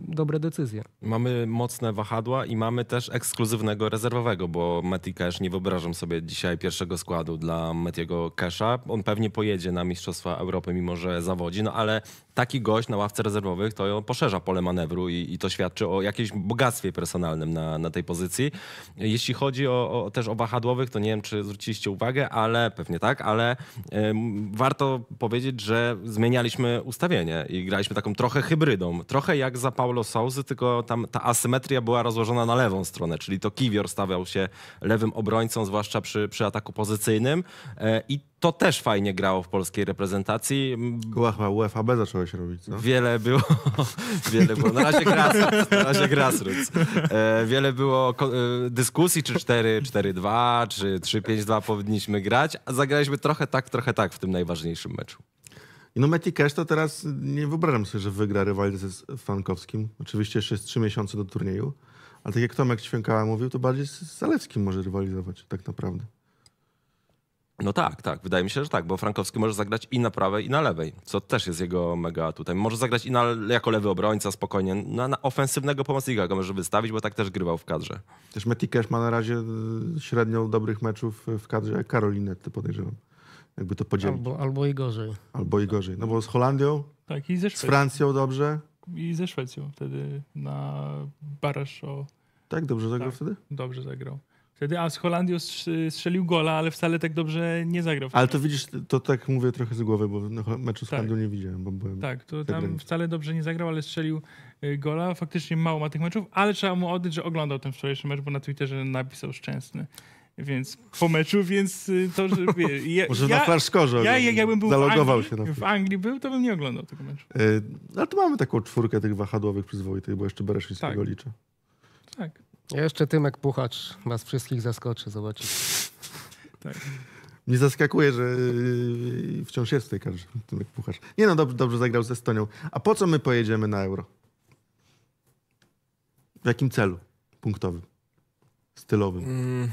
dobre decyzje. Mamy mocne wahadła i mamy też ekskluzywnego rezerwowego, bo Matty Cash, nie wyobrażam sobie dzisiaj pierwszego składu dla Mattiego Casha. On pewnie pojedzie na Mistrzostwa Europy, mimo że zawodzi, no ale taki gość na ławce rezerwowych to poszerza pole manewru i, to świadczy o jakimś bogactwie personalnym na, na tej pozycji. Jeśli chodzi o, o, też o wahadłowych, to nie wiem, czy zwróciliście uwagę, ale pewnie tak, ale warto powiedzieć, że zmienialiśmy ustawienie i graliśmy taką trochę hybrydą. Trochę jak za Paulo Sousy tylko tam ta asymetria była rozłożona na lewą stronę, czyli to Kiwior stawiał się lewym obrońcą, zwłaszcza przy, przy ataku pozycyjnym e, i to też fajnie grało w polskiej reprezentacji. Mm, chyba UFAB się robić, co? Wiele było, wiele było, na razie grassroots, na razie grassroots. E, wiele było e, dyskusji, czy 4-4-2, czy 3-5-2 powinniśmy grać, a zagraliśmy trochę tak, trochę tak w tym najważniejszym meczu. no Meti Cash to teraz nie wyobrażam sobie, że wygra rywalizację z Frankowskim. Oczywiście jeszcze jest 3 miesiące do turnieju, ale tak jak Tomek Świękała mówił, to bardziej z Zalewskim może rywalizować tak naprawdę. No tak, tak. Wydaje mi się, że tak, bo Frankowski może zagrać i na prawej, i na lewej, co też jest jego mega tutaj. Może zagrać i na, jako lewy obrońca spokojnie. Na, na ofensywnego pomocnika go może wystawić, bo tak też grywał w kadrze. Też Metikesz ma na razie e, średnią dobrych meczów w kadrze jak to podejrzewam. Jakby to podzielić. Albo, albo i gorzej. Albo i gorzej. No bo z Holandią, tak, i ze Szwecją. z Francją dobrze. I ze Szwecją wtedy na baraż Tak, dobrze zagrał tak, wtedy? Dobrze zagrał. Wtedy a z Holandią strzelił gola, ale wcale tak dobrze nie zagrał. Ale to widzisz, to tak mówię trochę z głowy, bo no, meczu z tak. Holandią nie widziałem. Bo byłem tak, to tam wcale dobrze nie zagrał, ale strzelił y, gola. Faktycznie mało ma tych meczów, ale trzeba mu oddać, że oglądał ten wczorajszy mecz, bo na Twitterze napisał szczęsny więc po meczu, więc y, to, że wie, ja, Może ja, na flaszkorze. Ja, ja, jakbym był zalogował w Anglii, się w Anglii był, to bym nie oglądał tego meczu. Yy, ale tu mamy taką czwórkę tych wahadłowych przyzwoitych, bo jeszcze Bereszyńskiego tak. liczę. Tak. Jeszcze Tymek Puchacz was wszystkich zaskoczy, zobaczycie. tak. zaskakuje, że yy, wciąż jest tutaj każdy Tymek Puchacz. Nie no, dobrze, dobrze zagrał ze stonią. A po co my pojedziemy na Euro? W jakim celu punktowym? Stylowym? Mm.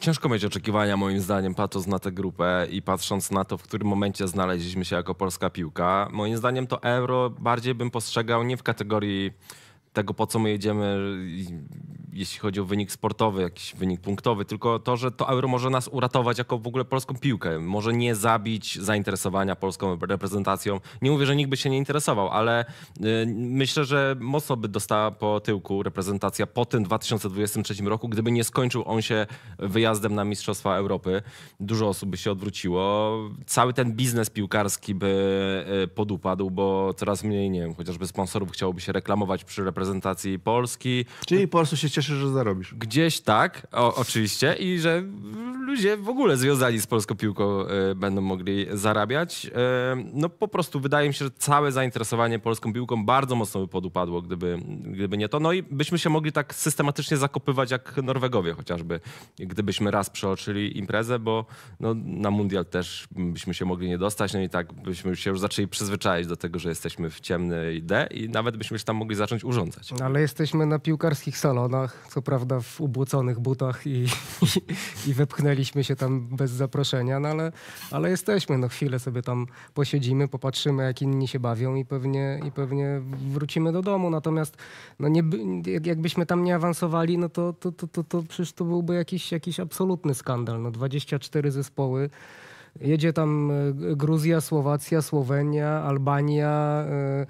Ciężko mieć oczekiwania, moim zdaniem, patrząc na tę grupę i patrząc na to, w którym momencie znaleźliśmy się jako polska piłka. Moim zdaniem to euro bardziej bym postrzegał nie w kategorii tego, po co my jedziemy, jeśli chodzi o wynik sportowy, jakiś wynik punktowy, tylko to, że to euro może nas uratować jako w ogóle polską piłkę. Może nie zabić zainteresowania polską reprezentacją. Nie mówię, że nikt by się nie interesował, ale y, myślę, że mocno by dostała po tyłku reprezentacja po tym 2023 roku, gdyby nie skończył on się wyjazdem na Mistrzostwa Europy. Dużo osób by się odwróciło. Cały ten biznes piłkarski by y, podupadł, bo coraz mniej, nie wiem, chociażby sponsorów chciałoby się reklamować przy reprezentacji Polski. Czyli po prostu się cieszę że zarobisz. Gdzieś tak, o, oczywiście, i że ludzie w ogóle związani z polską piłką y, będą mogli zarabiać. Y, no po prostu wydaje mi się, że całe zainteresowanie polską piłką bardzo mocno by podupadło, gdyby, gdyby nie to. No i byśmy się mogli tak systematycznie zakopywać jak Norwegowie chociażby, gdybyśmy raz przeoczyli imprezę, bo no, na mundial też byśmy się mogli nie dostać, no i tak byśmy się już zaczęli przyzwyczaić do tego, że jesteśmy w ciemnej D i nawet byśmy się tam mogli zacząć urządzać. Ale jesteśmy na piłkarskich salonach, co prawda w ubłoconych butach i, i, i wepchnęliśmy się tam bez zaproszenia, no ale, ale jesteśmy, no chwilę sobie tam posiedzimy, popatrzymy jak inni się bawią i pewnie, i pewnie wrócimy do domu, natomiast no nie, jakbyśmy tam nie awansowali, no to, to, to, to, to przecież to byłby jakiś, jakiś absolutny skandal, no 24 zespoły, jedzie tam e, Gruzja, Słowacja, Słowenia, Albania, e,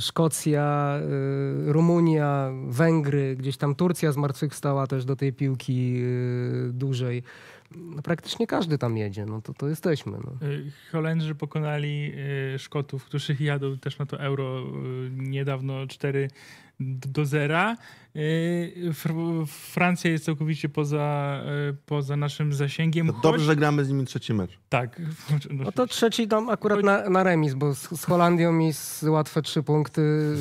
Szkocja, y, Rumunia, Węgry, gdzieś tam Turcja zmartwychwstała też do tej piłki y, dużej. No, praktycznie każdy tam jedzie, no to, to jesteśmy. No. Y, Holendrzy pokonali Szkotów, którzy jadą też na to euro niedawno 4 do zera. Y, Francja jest całkowicie poza, y, poza naszym zasięgiem. Dobrze, że gramy z nimi trzeci mecz. Tak. No to trzeci tam akurat na, na remis, bo z, z Holandią jest łatwe trzy punkty.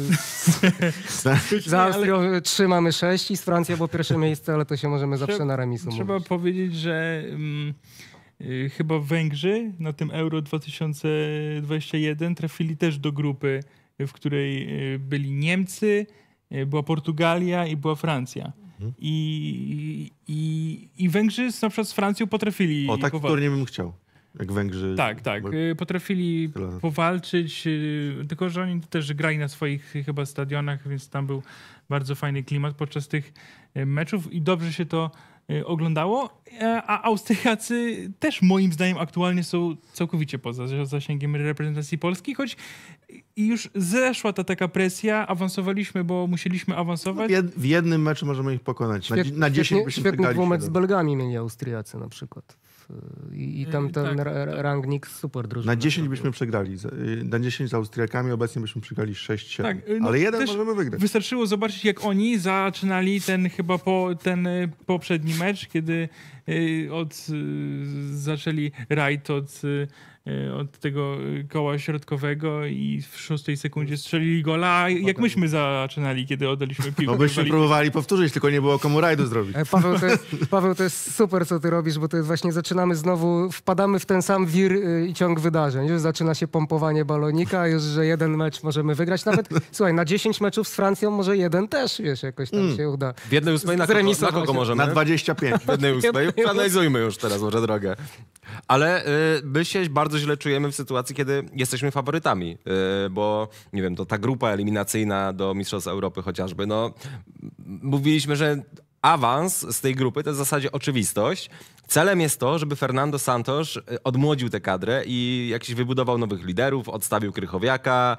z Austrią ale... trzy mamy sześć i z Francją było pierwsze miejsce, ale to się możemy zawsze trzeba, na remis umówić. Trzeba powiedzieć, że... Mm, y, chyba Węgrzy na tym Euro 2021 trafili też do grupy, w której byli Niemcy, E, była Portugalia i była Francja. Mhm. I, i, I Węgrzy na przykład z Francją potrafili... O, tak nie bym chciał. Jak Węgrzy. Tak, tak. E, potrafili powalczyć, e, tylko że oni też grali na swoich chyba stadionach, więc tam był bardzo fajny klimat podczas tych meczów i dobrze się to Y, oglądało, e, a Austriacy też moim zdaniem aktualnie są całkowicie poza zasięgiem reprezentacji Polski, choć już zeszła ta taka presja, awansowaliśmy, bo musieliśmy awansować. W jednym meczu możemy ich pokonać. Na, Świet, na 10 świetnie, byśmy świetny dwumecz z no. Belgami mieli Austriacy na przykład. Y, i, i y, tam y, ten tak, tak. rangnik super drużyny. Na 10 byśmy przegrali. Na 10 z Austriakami obecnie byśmy przegrali 6-7. Tak, no Ale jeden możemy wygrać. Wystarczyło zobaczyć, jak oni zaczynali ten chyba po, ten poprzedni mecz, kiedy od, zaczęli rajd od E, od tego e, koła środkowego i w szóstej sekundzie strzelili gola, jak myśmy zaczynali, kiedy oddaliśmy piłkę. No byśmy próbowali powtórzyć, tylko nie było komu rajdu zrobić. E, Paweł to, jest, Paweł, to jest super, co ty robisz, bo to jest właśnie zaczynamy znowu, wpadamy w ten sam wir y, i ciąg wydarzeń. Już zaczyna się pompowanie balonika, już, że jeden mecz możemy wygrać. Nawet, słuchaj, na 10 meczów z Francją może jeden też, wiesz, jakoś tam mm. się uda. W jednej ósmej na, kogo, na kogo możemy? Na 25. W jednej ósmej. Analizujmy już teraz może drogę. Ale y, by się bardzo bardzo źle czujemy w sytuacji, kiedy jesteśmy faworytami, y, bo nie wiem, to ta grupa eliminacyjna do Mistrzostw Europy chociażby, no mówiliśmy, że awans z tej grupy to jest w zasadzie oczywistość, Celem jest to, żeby Fernando Santos e, odmłodził tę kadrę i jakiś wybudował nowych liderów, odstawił Krychowiaka,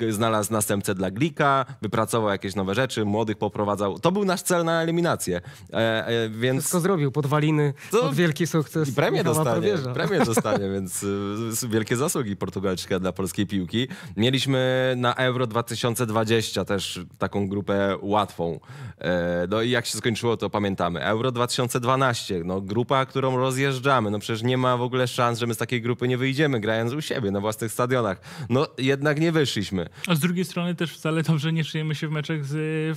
e, znalazł następcę dla Glika, wypracował jakieś nowe rzeczy, młodych poprowadzał. To był nasz cel na eliminację. E, więc... Wszystko zrobił, podwaliny, to... pod wielki sukces. I premię dostanie, premię dostanie, więc wielkie zasługi Portugalczyka dla polskiej piłki. Mieliśmy na Euro 2020 też taką grupę łatwą. no i jak się skończyło, to pamiętamy. Euro 2012, no grupa grupa, którą rozjeżdżamy. No przecież nie ma w ogóle szans, że my z takiej grupy nie wyjdziemy, grając u siebie na własnych stadionach. No jednak nie wyszliśmy. A z drugiej strony też wcale dobrze nie czujemy się w meczach z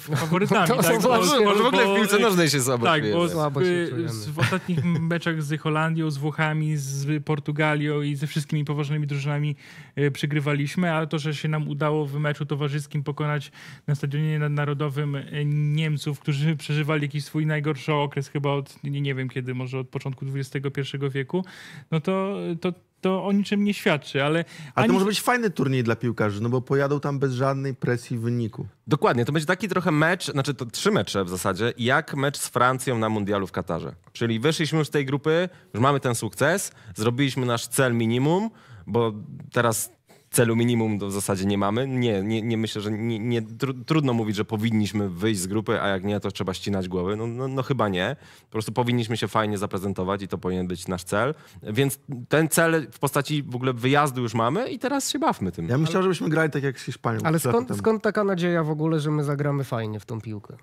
e, faworytami. to, no, tak, to no bo, może, w ogóle w piłce nożnej się słabo Tak, bo słabo się e, w ostatnich meczach z Holandią, z Włochami, z Portugalią i ze wszystkimi poważnymi drużynami e, przegrywaliśmy, a to, że się nam udało w meczu towarzyskim pokonać na stadionie narodowym Niemców, którzy przeżywali jakiś swój najgorszy okres chyba od, nie, nie wiem kiedy, może może od początku XXI wieku, no to, to, to o niczym nie świadczy, ale... Ale ani... to może być fajny turniej dla piłkarzy, no bo pojadą tam bez żadnej presji wyniku. Dokładnie, to będzie taki trochę mecz, znaczy to trzy mecze w zasadzie, jak mecz z Francją na mundialu w Katarze. Czyli wyszliśmy już z tej grupy, już mamy ten sukces, zrobiliśmy nasz cel minimum, bo teraz celu minimum to w zasadzie nie mamy. Nie, nie, nie myślę, że nie, nie, trudno mówić, że powinniśmy wyjść z grupy, a jak nie, to trzeba ścinać głowy. No, no, no, chyba nie. Po prostu powinniśmy się fajnie zaprezentować i to powinien być nasz cel. Więc ten cel w postaci w ogóle wyjazdu już mamy i teraz się bawmy tym. Ja myślałem, żebyśmy grali tak jak z Hiszpanią. Ale skąd, skąd taka nadzieja w ogóle, że my zagramy fajnie w tą piłkę?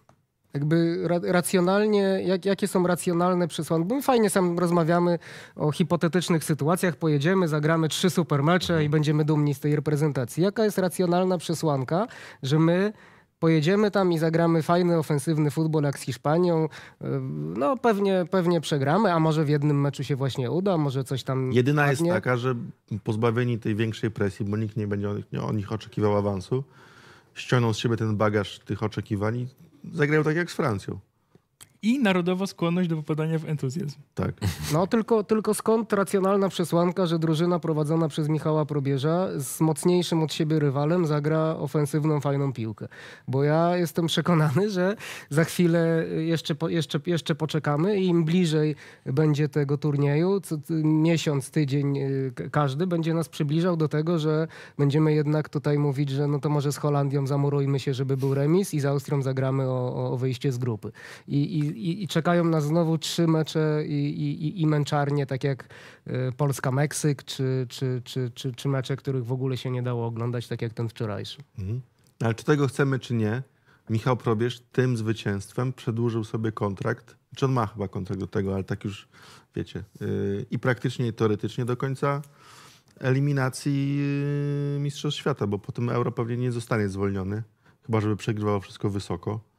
Jakby ra racjonalnie, jak, jakie są racjonalne przesłanki? My fajnie sam rozmawiamy o hipotetycznych sytuacjach, pojedziemy, zagramy trzy super mecze i będziemy dumni z tej reprezentacji. Jaka jest racjonalna przesłanka, że my pojedziemy tam i zagramy fajny, ofensywny futbol jak z Hiszpanią. Yy, no pewnie, pewnie przegramy, a może w jednym meczu się właśnie uda, może coś tam... Jedyna padnie. jest taka, że pozbawieni tej większej presji, bo nikt nie będzie o nich oczekiwał awansu, ściągną z siebie ten bagaż tych oczekiwań zagrają tak jak z Francją i narodowa skłonność do popadania w entuzjazm. Tak. No tylko, tylko skąd racjonalna przesłanka, że drużyna prowadzona przez Michała Probierza z mocniejszym od siebie rywalem zagra ofensywną, fajną piłkę. Bo ja jestem przekonany, że za chwilę jeszcze, jeszcze, jeszcze poczekamy i im bliżej będzie tego turnieju, miesiąc, tydzień y, każdy będzie nas przybliżał do tego, że będziemy jednak tutaj mówić, że no to może z Holandią zamurujmy się, żeby był remis i z Austrią zagramy o, o wyjście z grupy. I, i i, i, czekają nas znowu trzy mecze i, i, i męczarnie, tak jak y, Polska-Meksyk, czy, czy, czy, czy, czy mecze, których w ogóle się nie dało oglądać, tak jak ten wczorajszy. Mhm. Ale czy tego chcemy, czy nie, Michał Probierz tym zwycięstwem przedłużył sobie kontrakt. Czy on ma chyba kontrakt do tego, ale tak już wiecie. Yy, I praktycznie i teoretycznie do końca eliminacji yy, Mistrzostw Świata, bo po tym Euro pewnie nie zostanie zwolniony, chyba żeby przegrywał wszystko wysoko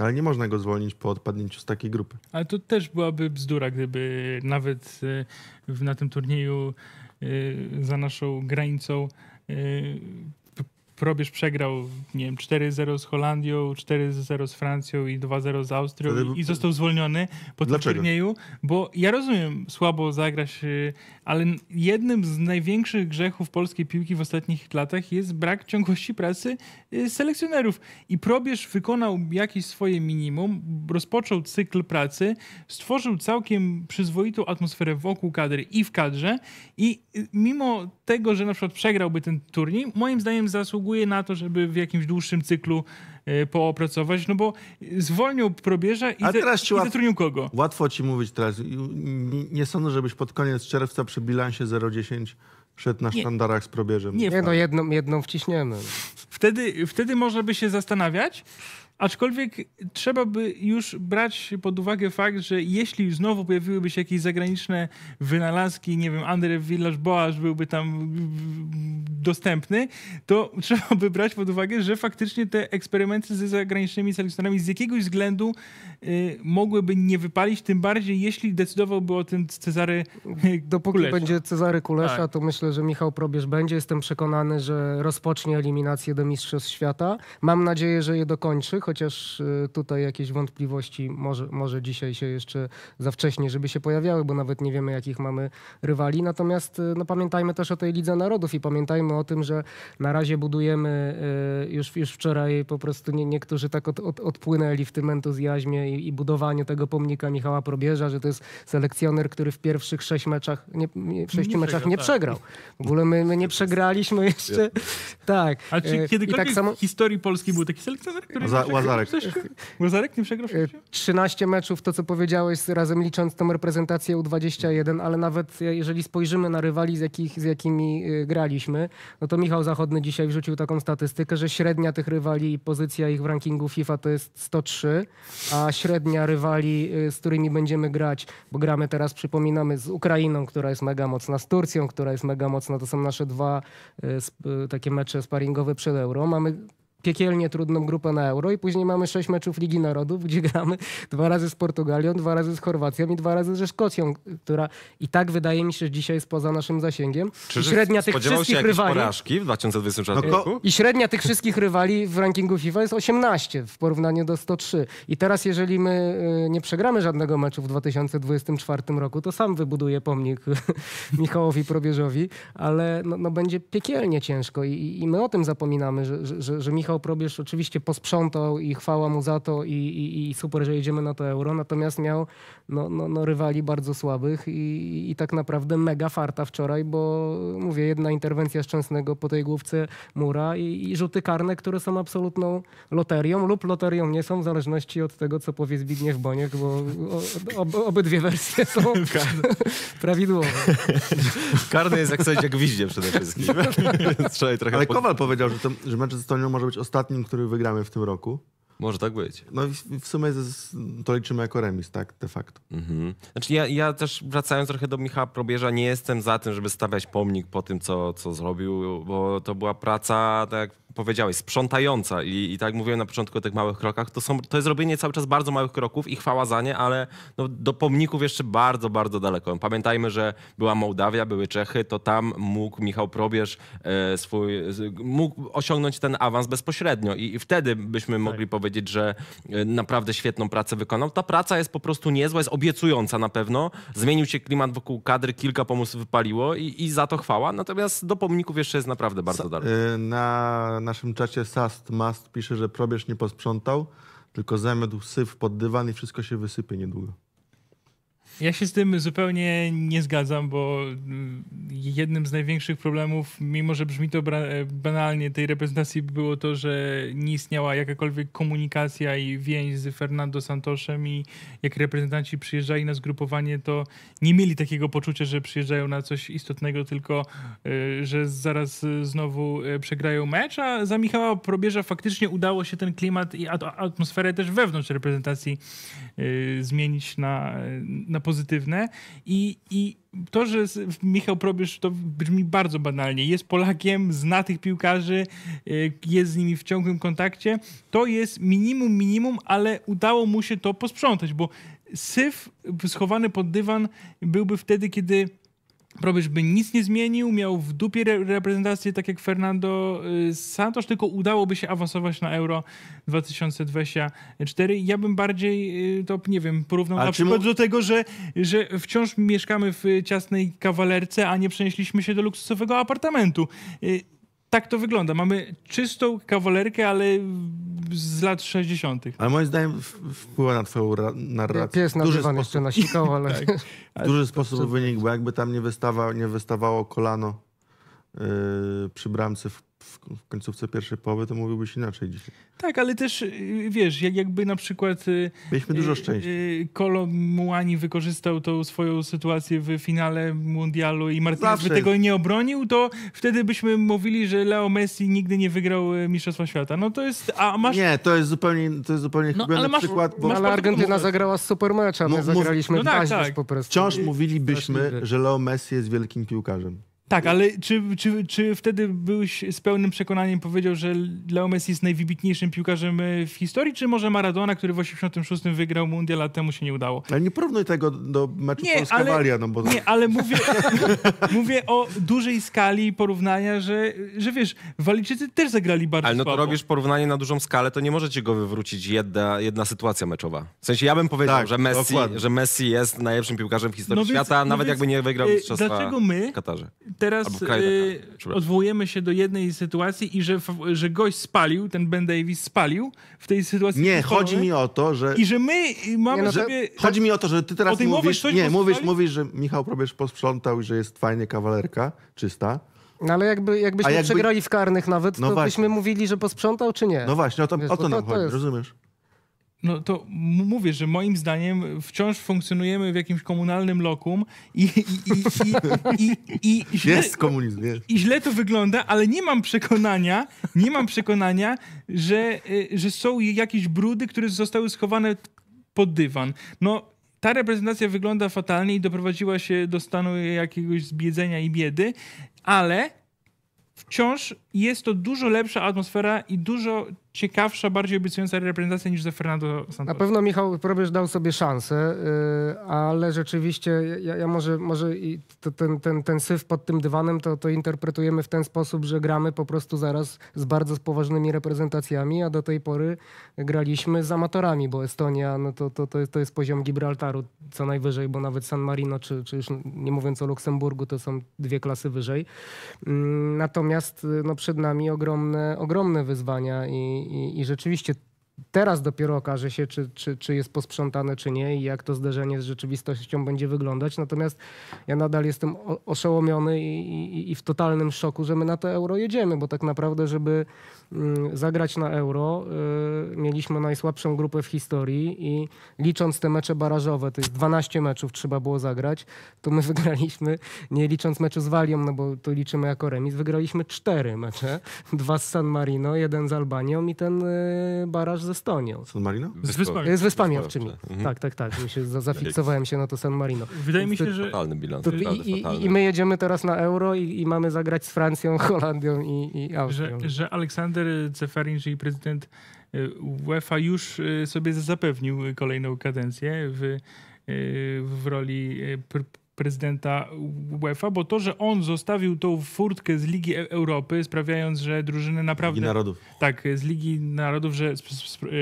ale nie można go zwolnić po odpadnięciu z takiej grupy. Ale to też byłaby bzdura, gdyby nawet e, na tym turnieju e, za naszą granicą e, Probierz przegrał, nie wiem, 4-0 z Holandią, 4-0 z Francją i 2-0 z Austrią i został zwolniony po tym Dlaczego? turnieju, bo ja rozumiem, słabo zagrać, ale jednym z największych grzechów polskiej piłki w ostatnich latach jest brak ciągłości pracy y, selekcjonerów. I Probierz wykonał jakieś swoje minimum, rozpoczął cykl pracy, stworzył całkiem przyzwoitą atmosferę wokół kadry i w kadrze i y, mimo tego, że na przykład przegrałby ten turniej, moim zdaniem zasługuje zasługuje na to, żeby w jakimś dłuższym cyklu e, poopracować, no bo zwolnił probierza i, A teraz ci łat... zatrudnił kogo? Łatwo ci mówić teraz. Nie sądzę, żebyś pod koniec czerwca przy bilansie 0,10 szedł na sztandarach z probierzem. Nie, nie no jedną, jedną wciśniemy. Wtedy, wtedy można by się zastanawiać, Aczkolwiek trzeba by już brać pod uwagę fakt, że jeśli znowu pojawiłyby się jakieś zagraniczne wynalazki, nie wiem, Andrzej Village-Boas byłby tam dostępny, to trzeba by brać pod uwagę, że faktycznie te eksperymenty ze zagranicznymi selekcjonerami z jakiegoś względu y, mogłyby nie wypalić, tym bardziej jeśli decydowałby o tym Cezary Dopóki Kulesza. będzie Cezary Kulesza, tak. to myślę, że Michał Probierz będzie. Jestem przekonany, że rozpocznie eliminację do Mistrzostw Świata. Mam nadzieję, że je dokończy, chociaż y, tutaj jakieś wątpliwości może, może dzisiaj się jeszcze za wcześnie, żeby się pojawiały, bo nawet nie wiemy, jakich mamy rywali. Natomiast y, no, pamiętajmy też o tej Lidze Narodów i pamiętajmy o tym, że na razie budujemy y, już, już wczoraj po prostu nie, niektórzy tak od, od, odpłynęli w tym entuzjazmie i, i budowaniu tego pomnika Michała Probierza, że to jest selekcjoner, który w pierwszych sześć meczach, nie, nie, w sześciu nie meczach nie przegrał. Tak. W ogóle my, my nie przegraliśmy jeszcze. Ja. Tak. A czy kiedykolwiek tak samo... w historii Polski był taki selekcjoner, który... Za, Mazarek. Chcesz, Mazarek nie przegrasz? 13 e, meczów, to co powiedziałeś, razem licząc tą reprezentację U21, ale nawet jeżeli spojrzymy na rywali, z, jakich, z jakimi y, graliśmy, no to Michał Zachodny dzisiaj wrzucił taką statystykę, że średnia tych rywali i pozycja ich w rankingu FIFA to jest 103, a średnia rywali, y, z którymi będziemy grać, bo gramy teraz, przypominamy, z Ukrainą, która jest mega mocna, z Turcją, która jest mega mocna, to są nasze dwa y, takie mecze sparingowe przed Euro. Mamy piekielnie trudną grupę na Euro i później mamy sześć meczów Ligi Narodów, gdzie gramy dwa razy z Portugalią, dwa razy z Chorwacją i dwa razy ze Szkocją, która i tak wydaje mi się, że dzisiaj jest poza naszym zasięgiem. Czy I średnia tych wszystkich rywali porażki w 2024 no roku? I średnia tych wszystkich rywali w rankingu FIFA jest 18 w porównaniu do 103. I teraz jeżeli my y, nie przegramy żadnego meczu w 2024 roku, to sam wybuduję pomnik Michałowi Probierzowi, ale no, no będzie piekielnie ciężko I, i, my o tym zapominamy, że, że, że Michał Michał Probierz oczywiście posprzątał i chwała mu za to i, i, i super, że jedziemy na to euro, natomiast miał no, no, no rywali bardzo słabych i, i tak naprawdę mega farta wczoraj, bo mówię, jedna interwencja Szczęsnego po tej główce Mura i, i rzuty karne, które są absolutną loterią lub loterią nie są, w zależności od tego, co powie Zbigniew Boniek, bo ob, obydwie wersje są prawidłowe. Karny jest jak coś jak wiździe przede wszystkim. Ale Kowal powiedział, że, to, że mecz z Estonią może być ostatnim, który wygramy w tym roku? Może tak być. No w, w sumie to liczymy jako remis, tak, de facto. Mhm. Znaczy ja, ja też wracając trochę do Michała Probierza, nie jestem za tym, żeby stawiać pomnik po tym, co, co zrobił, bo to była praca, tak jak powiedziałeś, sprzątająca i, i tak jak mówiłem na początku o tych małych krokach, to, są, to jest robienie cały czas bardzo małych kroków i chwała za nie, ale no, do pomników jeszcze bardzo, bardzo daleko. Pamiętajmy, że była Mołdawia, były Czechy, to tam mógł Michał Probierz e, swój, mógł osiągnąć ten awans bezpośrednio i, i wtedy byśmy tak. mogli powiedzieć, powiedzieć, że e, naprawdę świetną pracę wykonał. Ta praca jest po prostu niezła, jest obiecująca na pewno. Zmienił się klimat wokół kadry, kilka pomysłów wypaliło i, i za to chwała. Natomiast do pomników jeszcze jest naprawdę bardzo daleko. E, na naszym czacie Sast Mast pisze, że probierz nie posprzątał, tylko zamiadł syf pod dywan i wszystko się wysypie niedługo. Ja się z tym zupełnie nie zgadzam, bo mm, jednym z największych problemów, mimo że brzmi to banalnie, tej reprezentacji było to, że nie istniała jakakolwiek komunikacja i więź z Fernando Santoszem i jak reprezentanci przyjeżdżali na zgrupowanie, to nie mieli takiego poczucia, że przyjeżdżają na coś istotnego, tylko y, że zaraz znowu e, przegrają mecz, a za Michała Probierza faktycznie udało się ten klimat i atmosferę też wewnątrz reprezentacji y, zmienić na, na pozytywne i, i to, że Michał Probierz to brzmi bardzo banalnie, jest Polakiem, zna tych piłkarzy, y, jest z nimi w ciągłym kontakcie, to jest minimum, minimum, ale udało mu się to posprzątać, bo syf schowany pod dywan byłby wtedy, kiedy Probierz by nic nie zmienił, miał w dupie re reprezentację tak jak Fernando y, Santos, tylko udałoby się awansować na Euro 2024. Ja bym bardziej y, to, nie wiem, porównał a na przykład do tego, że, że wciąż mieszkamy w ciasnej kawalerce, a nie przenieśliśmy się do luksusowego apartamentu. Y, tak to wygląda. Mamy czystą kawalerkę, ale z lat 60. Ale moim zdaniem wpływa na twoją narrację. Pies na Duży sposób... jeszcze nasikał, ale... tak. ale... Duży sposób to... wynik, bo jakby tam nie, wystawa, nie wystawało kolano yy, przy bramce w w końcówce pierwszej połowy, to mówiłbyś inaczej dzisiaj. Tak, ale też y, wiesz, jak, jakby na przykład. Y, Mieliśmy dużo y, szczęścia. Kolo Muani wykorzystał tą swoją sytuację w finale mundialu i Martinez by tego nie obronił, to wtedy byśmy mówili, że Leo Messi nigdy nie wygrał Mistrzostwa Świata. No to jest. A masz... Nie, to jest zupełnie, to jest zupełnie no, masz, przykład. Bo... Ale Argentyna zagrała z super a my zagraliśmy no, tak, tak. po prostu. Wciąż mówilibyśmy, że Leo Messi jest wielkim piłkarzem. Tak, ale czy, czy, czy wtedy byłeś z pełnym przekonaniem powiedział, że Leo Messi jest najwybitniejszym piłkarzem e, w historii, czy może Maradona, który w 86 wygrał mundial, a temu się nie udało? Ale nie porównuj tego do meczu z Polska Walia, no bo... Nie, ale mówię, mówię o dużej skali porównania, że, że wiesz, Walijczycy też zagrali bardzo Ale no to robisz porównanie na dużą skalę, to nie możecie go wywrócić jedna, jedna sytuacja meczowa. W sensie ja bym powiedział, tak, że, Messi, że Messi jest najlepszym piłkarzem w historii no więc, świata, no nawet więc, jakby nie wygrał e, mistrzostwa dlaczego my, Katarze teraz tak, odwołujemy się do jednej sytuacji i że, że gość spalił, ten Ben Davis spalił w tej sytuacji. Nie, chodzi mi o to, że... I że my mamy nie, no, sobie... Chodzi mi o to, że ty teraz mówisz... Nie, mówisz, mówisz, że Michał Probierz posprzątał i że jest fajnie kawalerka czysta. No ale jakby, jakbyśmy jakby... przegrali w karnych nawet, no to właśnie. byśmy mówili, że posprzątał czy nie. No właśnie, o to, Wiesz, o to, to nam to chodzi, jest... rozumiesz? no to mówię, że moim zdaniem wciąż funkcjonujemy w jakimś komunalnym lokum i, i, i, i, i, i źle, jest komunizm, jest. I źle to wygląda, ale nie mam przekonania, nie mam przekonania, że, y, że są jakieś brudy, które zostały schowane pod dywan. No ta reprezentacja wygląda fatalnie i doprowadziła się do stanu jakiegoś zbiedzenia i biedy, ale wciąż jest to dużo lepsza atmosfera i dużo ciekawsza, bardziej obiecująca reprezentacja niż ze Fernando Santos. Na pewno Michał Probierz dał sobie szansę, y, ale rzeczywiście ja, ja może, może i ten, ten, ten syf pod tym dywanem to, to interpretujemy w ten sposób, że gramy po prostu zaraz z bardzo poważnymi reprezentacjami, a do tej pory graliśmy z amatorami, bo Estonia no to, to, to, jest, to jest poziom Gibraltaru co najwyżej, bo nawet San Marino, czy, czy już nie mówiąc o Luksemburgu, to są dwie klasy wyżej. Mm, natomiast y, no, przed nami ogromne, ogromne wyzwania i, i, rzeczywiście teraz dopiero okaże się, czy, czy, czy jest posprzątane, czy nie i jak to zderzenie z rzeczywistością będzie wyglądać. Natomiast ja nadal jestem oszołomiony i, i, i w totalnym szoku, że my na to euro jedziemy, bo tak naprawdę, żeby mm, zagrać na euro, y, mieliśmy najsłabszą grupę w historii i licząc te mecze barażowe, to jest 12 meczów trzeba było zagrać, to my wygraliśmy, nie licząc meczu z Walią, no bo to liczymy jako remis, wygraliśmy cztery mecze, dwa z San Marino, jeden z Albanią i ten y, baraż z Estonią. San Marino? Z Wyspami. Z Wyspami Owczymi. Mhm. Tak, tak, tak. Mi się zafiksowałem się na to San Marino. Wydaje mi się, że... Fatalny bilans. To, i, i, I my jedziemy teraz na Euro i, i mamy zagrać z Francją, Holandią i, i Austrią. Że, że Aleksander Ceferin, czyli prezydent e, UEFA już e, sobie zapewnił kolejną kadencję w e, w roli prezydenta UEFA, bo to, że on zostawił tą furtkę z Ligi e- Europy, sprawiając, że drużyny naprawdę... Ligi Narodów. Tak, z Ligi Narodów, że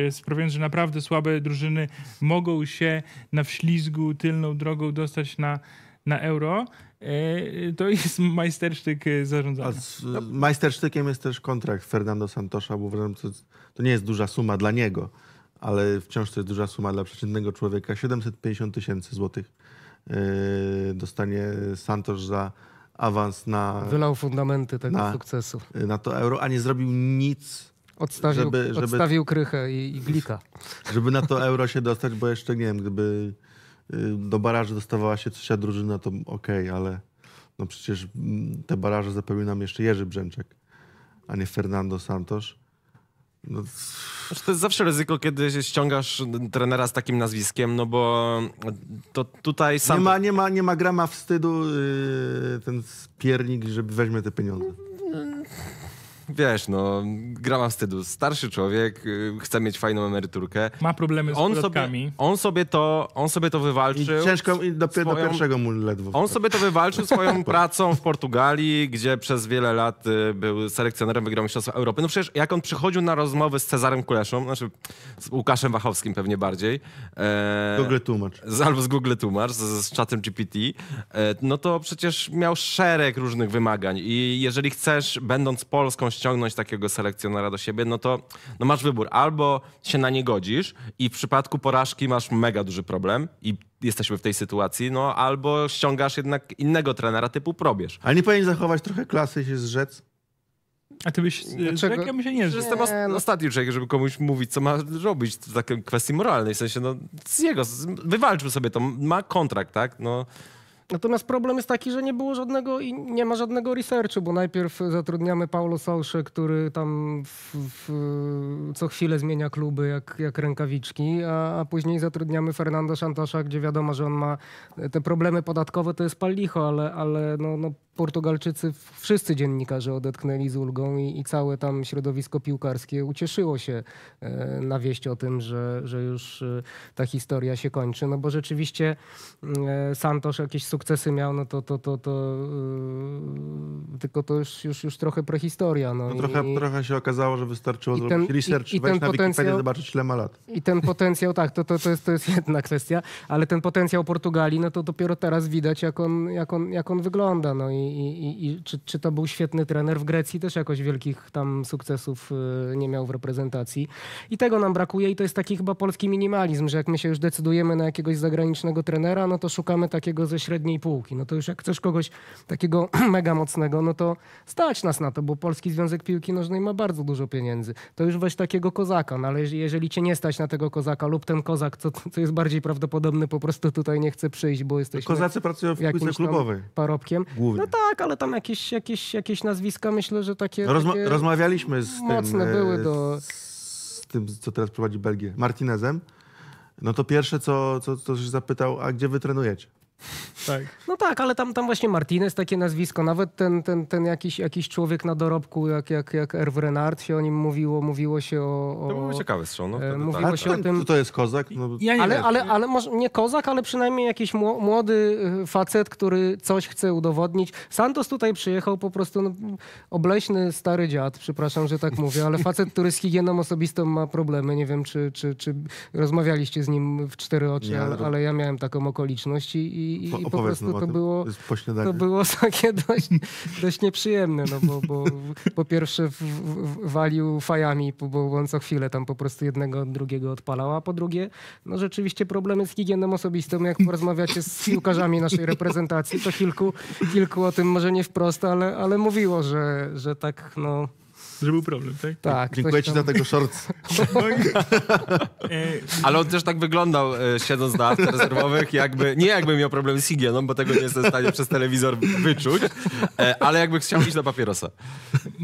e, sprawiając, że naprawdę słabe drużyny mogą się na wślizgu tylną drogą dostać na, na euro, e, to jest majstersztyk zarządzania. A z majstersztykiem jest też kontrakt Fernando Santosza, bo uważam, to, to nie jest duża suma dla niego ale wciąż to jest duża suma dla przeciętnego człowieka 750 tysięcy złotych Y, dostanie Santos za awans na. Wylał fundamenty tego na, sukcesu. Na to euro, a nie zrobił nic. Odstawił, żeby, żeby, odstawił krychę i, i glika. Żeby na to euro się dostać, bo jeszcze nie wiem, gdyby y, do baraży dostawała się trzecia drużyna, to okej, okay, ale no przecież mm, te baraże zapełnił nam jeszcze Jerzy Brzęczek, a nie Fernando Santos. No. To jest zawsze ryzyko, kiedy się ściągasz trenera z takim nazwiskiem, no bo to tutaj sam... Nie ma, nie ma, nie ma grama wstydu yy, ten spiernik, żeby weźmie te pieniądze. No, wiesz, no, grama wstydu. Starszy człowiek, y, chce mieć fajną emeryturkę. Ma problemy z on Sobie, on, sobie to, on sobie to wywalczył. I ciężko, i do, swoją, do pierwszego mu ledwo. On sobie to wywalczył swoją pracą w Portugalii, gdzie przez wiele lat y, był selekcjonerem, wygrał Mistrzostwa Europy. No przecież jak on przychodził na rozmowy z Cezarem Kuleszą, znaczy z Łukaszem Wachowskim pewnie bardziej. E, Google Tłumacz. Z, albo z Google Tłumacz, z, z czatem GPT. E, no to przecież miał szereg różnych wymagań i jeżeli chcesz, będąc Polską, ściągnąć takiego selekcjonera do siebie, no to no masz wybór. Albo się na nie godzisz i w przypadku porażki masz mega duży problem i jesteśmy w tej sytuacji, no albo ściągasz jednak innego trenera typu probierz. Ale nie powinien zachować trochę klasy się zrzec? A ty byś e, Dlaczego? Ja bym się nie żył. Jestem ostatni no. ostatnim człowiekiem, żeby komuś mówić, co ma robić w takiej kwestii moralnej. W sensie, no, z jego, z, sobie to, ma kontrakt, tak? No. Natomiast problem jest taki, że nie było żadnego i nie ma żadnego researchu, bo najpierw zatrudniamy Paulo Solsze, który tam w, w, co chwilę zmienia kluby jak, jak rękawiczki, a, a, później zatrudniamy Fernando Szantosza, gdzie wiadomo, że on ma te problemy podatkowe, to jest pal licho, ale, ale no, no Portugalczycy, wszyscy dziennikarze odetchnęli z ulgą i, i, całe tam środowisko piłkarskie ucieszyło się e, na wieść o tym, że, że już e, ta historia się kończy. No bo rzeczywiście e, Santos jakieś sukcesy miał, no to, to, to, to tylko to już, już, już trochę prehistoria. No, no trochę, i, trochę się okazało, że wystarczyło ten, zrobić research, i, wejść na Wikipedię, zobaczyć ile ma lat. I ten potencjał, tak, to, to, to, jest, to jest jedna kwestia, ale ten potencjał Portugalii, no to dopiero teraz widać, jak on, jak on, jak on wygląda. No i i, i czy, czy to był świetny trener w Grecji, też jakoś wielkich tam sukcesów y, nie miał w reprezentacji. I tego nam brakuje i to jest taki chyba polski minimalizm, że jak my się już decydujemy na jakiegoś zagranicznego trenera, no to szukamy takiego ze średniej półki. No to już jak chcesz kogoś takiego mega mocnego, no to stać nas na to, bo Polski Związek Piłki Nożnej ma bardzo dużo pieniędzy. To już weź takiego kozaka, no ale jeżeli cię nie stać na tego kozaka lub ten kozak, co, co jest bardziej prawdopodobne, po prostu tutaj nie chce przyjść, bo jesteś. Kozacy pracują w piłce klubowej. Parobkiem. Głównie. No tak, ale tam jakieś, jakieś, jakieś nazwiska myślę, że takie. Rozma takie rozmawialiśmy z mocne tym, e, były do. Z tym, co teraz prowadzi Belgię, Martinezem. No to pierwsze, co, co, co się zapytał, a gdzie wy trenujecie? Tak. No tak, ale tam, tam właśnie Martinez, takie nazwisko, nawet ten, ten, ten jakiś, jakiś człowiek na dorobku, jak, jak, jak Erw Renard się o nim mówiło, mówiło się o... o to był ciekawy strzał. No, e, wtedy, mówiło tak. się tak. o tym... To jest kozak? No... Ja nie ale, wiem, ale, ale, ale może nie kozak, ale przynajmniej jakiś młody e, facet, który coś chce udowodnić. Santos tutaj przyjechał po prostu no, obleśny stary dziad, przepraszam, że tak mówię, ale facet, który z higieną osobistą ma problemy. Nie wiem, czy, czy, czy rozmawialiście z nim w cztery oczy, ale, ale ja miałem taką okoliczność i i, i po, po prostu to było, to było takie dość, dość nieprzyjemne, no bo, bo po pierwsze w, w, walił fajami, bo on co chwilę tam po prostu jednego drugiego odpalał, a po drugie no rzeczywiście problemy z higieną osobistą, jak porozmawiacie z piłkarzami naszej reprezentacji, to kilku, kilku o tym może nie wprost, ale, ale mówiło, że, że tak no żeby był problem, tak? Tak. tak dziękuję ci tam... za tego short. E, ale on też tak wyglądał, e, siedząc na aftach rezerwowych, jakby, nie jakby miał problem z higieną, bo tego nie jestem w stanie przez telewizor wyczuć, e, ale jakby chciał iść na papierosa.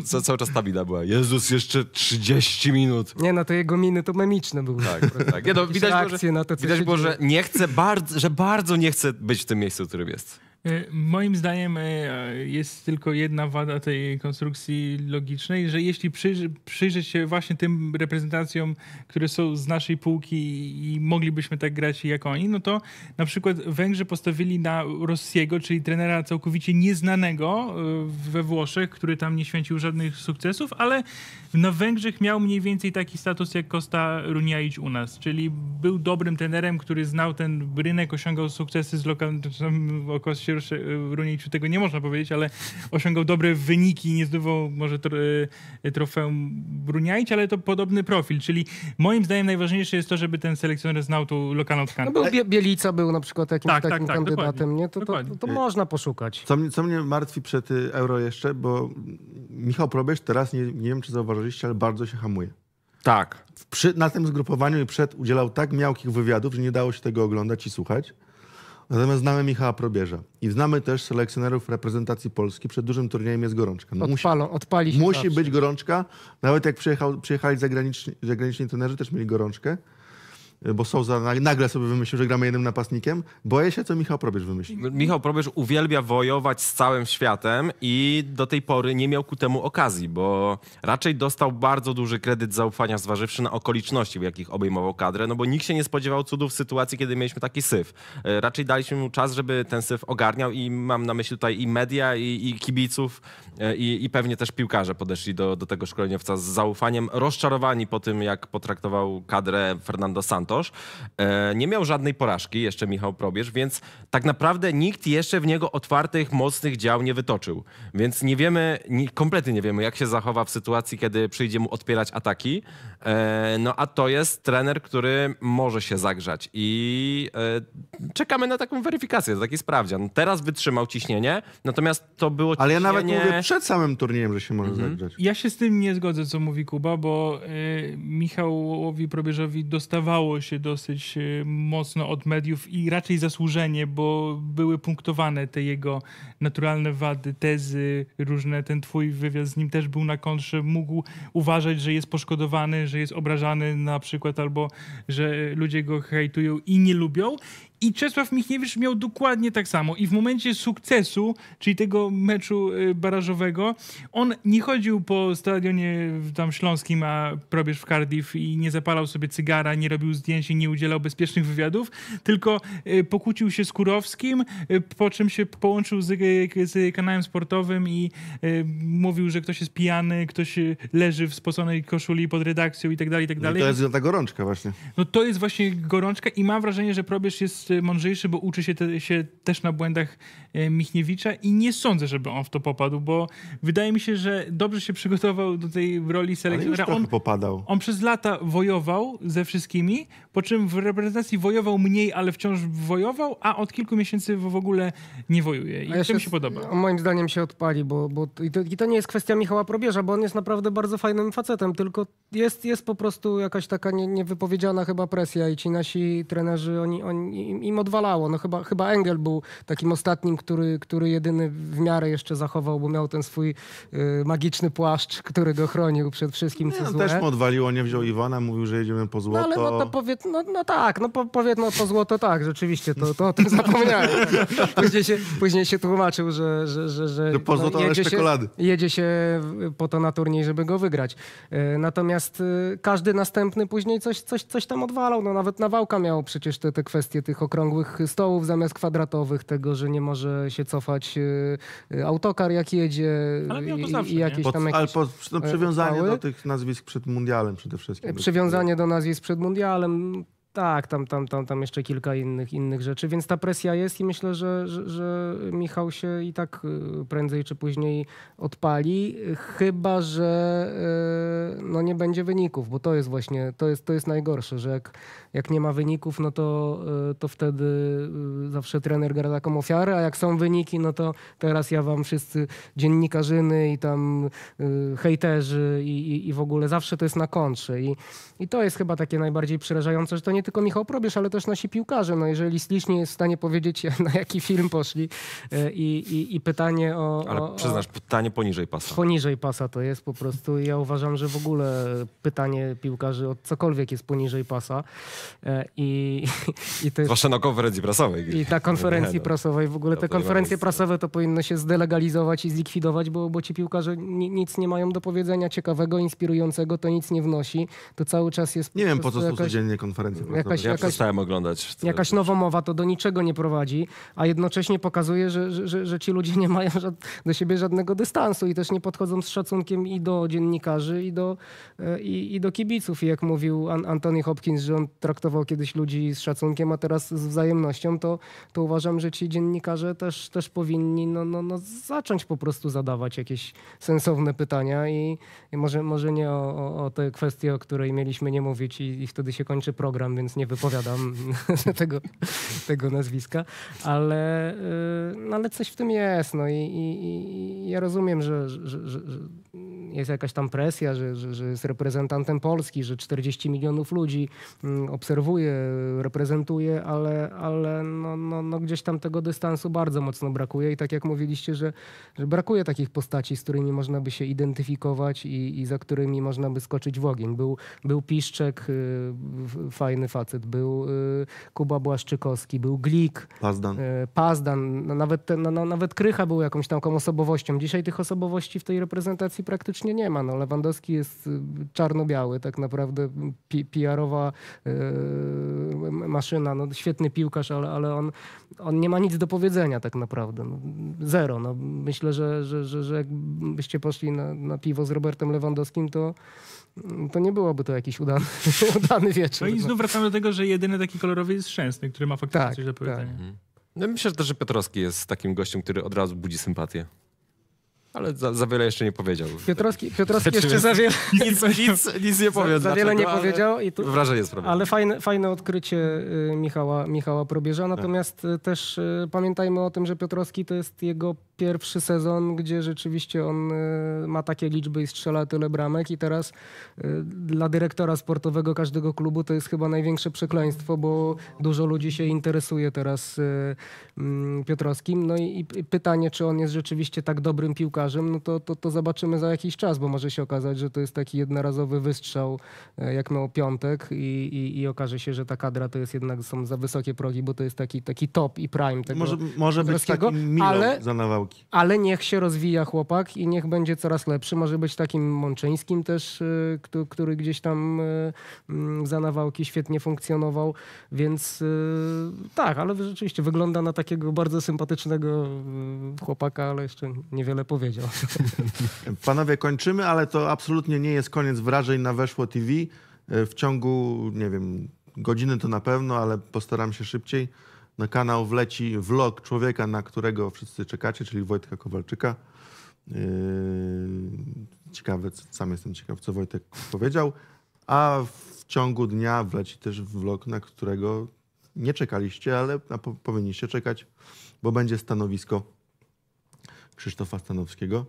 Co, cały czas ta mina była. Jezus, jeszcze 30 minut. Nie, no to jego miny to memiczne były. Tak, tak. Nie, no, widać było, że, to, widać było, że nie chce, bardzo, że bardzo nie chce być w tym miejscu, w którym jest. E, moim zdaniem e, jest tylko jedna wada tej konstrukcji logicznej, że jeśli przyjrzeć się właśnie tym reprezentacjom, które są z naszej półki i moglibyśmy tak grać jak oni, no to na przykład Węgrzy postawili na Rossiego, czyli trenera całkowicie nieznanego e, we Włoszech, który tam nie święcił żadnych sukcesów, ale na Węgrzech miał mniej więcej taki status jak Costa Runiaić u nas, czyli był dobrym trenerem, który znał ten rynek, osiągał sukcesy z lokalnym okresie Y, Runiczu tego nie można powiedzieć, ale osiągał dobre wyniki, nie zdobywał może y, trofeum Bruniajć, ale to podobny profil, czyli moim zdaniem najważniejsze jest to, żeby ten selekcjoner znał tu lokalną tkankę. No był Bielica był na przykład jakimś tak, tak, takim tak, tak, kandydatem, nie? To, to, to, to, można poszukać. Co mnie, co mnie martwi przed y, Euro jeszcze, bo Michał Probierz teraz, nie, nie wiem czy zauważyliście, ale bardzo się hamuje. Tak. Przy, na tym zgrupowaniu i przed udzielał tak miałkich wywiadów, że nie dało się tego oglądać i słuchać. Natomiast znamy Michała Probierza i znamy też selekcjonerów reprezentacji Polski. Przed dużym turniejem jest gorączka. No, Odpalą, odpali Musi zawsze. być gorączka. Nawet jak przyjechał, przyjechali zagraniczni, zagraniczni trenerzy, też mieli gorączkę. Y, bo Souza nagle sobie wymyślił, że gramy jednym napastnikiem. Boję się, co Michał Probierz wymyślił. No, Michał Probierz uwielbia wojować z całym światem i do tej pory nie miał ku temu okazji, bo raczej dostał bardzo duży kredyt zaufania, zważywszy na okoliczności, w jakich obejmował kadrę, no bo nikt się nie spodziewał cudów w sytuacji, kiedy mieliśmy taki syf. Y, raczej daliśmy mu czas, żeby ten syf ogarniał i mam na myśli tutaj i media, i, i kibiców, y, i, i, pewnie też piłkarze podeszli do, do tego szkoleniowca z zaufaniem, rozczarowani po tym, jak potraktował kadrę Fernando Santos. Bartosz, e, nie miał żadnej porażki, jeszcze Michał Probierz, więc tak naprawdę nikt jeszcze w niego otwartych, mocnych dział nie wytoczył. Więc nie wiemy, kompletnie nie wiemy, jak się zachowa w sytuacji, kiedy przyjdzie mu odpierać ataki. E, no a to jest trener, który może się zagrzać i e, czekamy na taką weryfikację, taki sprawdzian. Teraz wytrzymał ciśnienie, natomiast to było Ale ja nawet mówię przed samym turniejem, że się może mhm. zagrzać. Ja się z tym nie zgodzę, co mówi Kuba, bo Michałowi Probierzowi dostawało się dosyć y, mocno od mediów i raczej zasłużenie, bo były punktowane te jego naturalne wady, tezy różne. Ten twój wywiad z nim też był na kontrze. Mógł uważać, że jest poszkodowany, że jest obrażany na przykład, albo że ludzie go hejtują i nie lubią. I Czesław Michniewicz miał dokładnie tak samo. I w momencie sukcesu, czyli tego meczu y, barażowego, on nie chodził po stadionie tam śląskim, a probierz w Cardiff i nie zapalał sobie cygara, nie robił zdjęć i nie udzielał bezpiecznych wywiadów, tylko y, pokłócił się z Kurowskim, y, po czym się połączył z, z kanałem sportowym i mówił, że ktoś jest pijany, ktoś leży w spoconej koszuli pod redakcją i tak dalej, i tak no dalej. to jest ta gorączka właśnie. No to jest właśnie gorączka i mam wrażenie, że probierz jest jest y, mądrzejszy, bo uczy się, te, się też na błędach E, Michniewicza i nie sądzę, żeby on w to popadł, bo wydaje mi się, że dobrze się przygotował do tej roli selektora. on popadał. On przez lata wojował ze wszystkimi, po czym w reprezentacji wojował mniej, ale wciąż wojował, a od kilku miesięcy w ogóle nie wojuje. I ja to mi się podoba. Moim zdaniem się odpali, bo, bo i, to, i to nie jest kwestia Michała Probierza, bo on jest naprawdę bardzo fajnym facetem, tylko jest, jest po prostu jakaś taka nie, niewypowiedziana chyba presja i ci nasi trenerzy, oni, oni, im odwalało. No chyba, chyba Engel był takim ostatnim, który, który jedyny w miarę jeszcze zachował, bo miał ten swój y, magiczny płaszcz, który go chronił przed wszystkim, co nie, no, Też mu odwaliło, nie wziął Iwana, mówił, że jedziemy po no, złoto. No, ale no to powiedz, no, no tak, no po, powiedz, no po złoto tak, rzeczywiście, to, to o tym zapomniałem. Później się, później się tłumaczył, że, że, że, że po no, złoto, no, jedzie, się, jedzie się po to na turniej, żeby go wygrać. Y, natomiast y, każdy następny później coś, coś, coś tam odwalał, no nawet Nawałka miał przecież te, te kwestie tych okrągłych stołów zamiast kwadratowych, tego, że nie może się cofać e, e, autokar, jak jedzie ale to zawsze, i jakieś pod, tam jakieś... Ale pod, no, e, przywiązanie do tych nazwisk przed mundialem przede wszystkim. Przywiązanie do nazwisk przed mundialem, tak, tam, tam, tam, tam jeszcze kilka innych, innych rzeczy, więc ta presja jest i myślę, że, że, że, Michał się i tak prędzej czy później odpali, chyba że no nie będzie wyników, bo to jest właśnie, to jest, to jest najgorsze, że jak jak nie ma wyników, no to, e, to wtedy e, zawsze trener gra taką ofiarę, a jak są wyniki, no to teraz ja wam wszyscy dziennikarzyny i tam e, hejterzy i, i, i w ogóle zawsze to jest na kontrze. I, I to jest chyba takie najbardziej przerażające, że to nie tylko Michał Probierz, ale też nasi piłkarze. No jeżeli nie jest w stanie powiedzieć, na jaki film poszli i, i, i pytanie o... Ale o, przyznasz, o, pytanie poniżej pasa. Poniżej pasa to jest po prostu. Ja uważam, że w ogóle pytanie piłkarzy od cokolwiek jest poniżej pasa. E, I, i to, Zwłaszcza na konferencji prasowej. I na konferencji no. prasowej. W ogóle te konferencje prasowe to powinno się zdelegalizować i zlikwidować, bo, bo ci piłkarze nic nie mają do powiedzenia ciekawego, inspirującego, to nic nie wnosi. To cały czas jest... Nie wiem, po co są codziennie konferencje jakaś, Ja jakaś, przestałem oglądać. Jakaś nowomowa to do niczego nie prowadzi, a jednocześnie pokazuje, że, że, że, że ci ludzie nie mają żad, do siebie żadnego dystansu i też nie podchodzą z szacunkiem i do dziennikarzy, i do, e, i, i do kibiców. I jak mówił An Antony Hopkins, że on traktował kiedyś ludzi z szacunkiem, a teraz z wzajemnością, to, to uważam, że ci dziennikarze też, też powinni no, no, no zacząć po prostu zadawać jakieś sensowne pytania i, i może, może nie o, o, o, te kwestie, o której mieliśmy nie mówić i, i wtedy się kończy program, więc nie wypowiadam tego, tego nazwiska, ale, y, no, ale coś w tym jest. No i, i, i ja rozumiem, że, że, że, że jest jakaś tam presja, że, że, że jest reprezentantem Polski, że 40 milionów ludzi mm, obserwuje, reprezentuje, ale, ale no, no, no gdzieś tam tego dystansu bardzo mocno brakuje i tak jak mówiliście, że, że brakuje takich postaci, z którymi można by się identyfikować i, i za którymi można by skoczyć w ogień. Był, był Piszczek, y, fajny facet, był y, Kuba Błaszczykowski, był Glik, Pazdan, y, Pazdan no, nawet, ten, no, no, nawet Krycha był jakąś taką osobowością. Dzisiaj tych osobowości w tej reprezentacji praktycznie praktycznie nie ma. No, Lewandowski jest y, czarno-biały, tak naprawdę PR-owa yy, maszyna. No, świetny piłkarz, ale, ale on, on nie ma nic do powiedzenia tak naprawdę. No, zero. No, myślę, że, że, że, że jakbyście poszli na, na piwo z Robertem Lewandowskim, to to nie byłoby to jakiś udany, udany wieczór. No i no. znów wracamy do tego, że jedyny taki kolorowy jest Szczęsny, który ma faktycznie tak, coś do tak. powiedzenia. Tak. No myślę że też, że jest takim gościem, który od razu budzi sympatię ale za, za wiele jeszcze nie powiedział. Piotrowski, Piotrowski Zaczymy. jeszcze za wiele nic, nic, nic nie powiedział. Za, za wiele nie no, powiedział. I tu, wrażenie sprawił. Ale fajne, fajne odkrycie y, Michała, Michała Probierza. Natomiast tak. też y, pamiętajmy o tym, że Piotrowski to jest jego pierwszy sezon, gdzie rzeczywiście on e, ma takie liczby i strzela tyle bramek i teraz e, dla dyrektora sportowego każdego klubu to jest chyba największe przekleństwo, bo dużo ludzi się interesuje teraz e, mm, Piotrowskim. No i pytanie, czy on jest rzeczywiście tak dobrym piłkarzem, no to, to, to zobaczymy za jakiś czas, bo może się okazać, że to jest taki jednorazowy wystrzał jak miał piątek i, i, i okaże się, że ta kadra to jest jednak, są za wysokie progi, bo to jest taki, taki top i prime tego Może, może być takim milo ale, za nauki. Ale niech się rozwija chłopak i niech będzie coraz lepszy. Może być takim Mączyńskim też, y, który gdzieś tam y, mm, za nawałki świetnie funkcjonował. Więc y, tak, ale rzeczywiście wygląda na takiego bardzo sympatycznego chłopaka, ale jeszcze niewiele powiedział. Panowie, kończymy, ale to absolutnie nie jest koniec wrażeń na Weszło TV. W ciągu, nie wiem, godziny to na pewno, ale postaram się szybciej na kanał wleci vlog człowieka, na którego wszyscy czekacie, czyli Wojtka Kowalczyka. Yy, ciekawe, sam jestem ciekaw, co Wojtek powiedział. A w ciągu dnia wleci też vlog, na którego nie czekaliście, ale powinniście czekać, bo będzie stanowisko Krzysztofa Stanowskiego.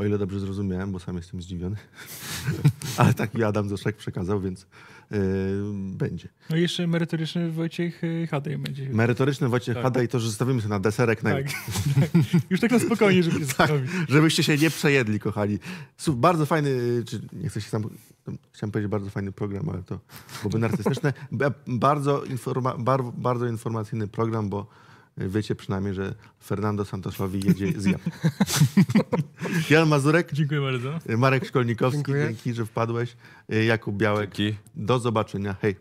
O ile dobrze zrozumiałem, bo sam jestem zdziwiony. Ale tak mi Adam Zoszek przekazał, więc yy, będzie. No i jeszcze merytoryczny Wojciech y, Hadej będzie. Merytoryczny Wojciech tak. Hadej, to że zostawimy się na deserek. Tak, na... tak. Już tak na spokojnie, żeby tak, żebyście się nie przejedli, kochani. Super, bardzo fajny, y, czy nie chcę się sam... Chciałem powiedzieć bardzo fajny program, ale to byłoby narcystyczne. bardzo, informa... bardzo informacyjny program, bo wiecie przynajmniej, że Fernando Santosowi jedzie z Jap. Jan Mazurek. Dziękuję bardzo. Marek Szkolnikowski, Dziękuję. dzięki, że wpadłeś. Jakub Białek. Dzięki. Do zobaczenia. Hej.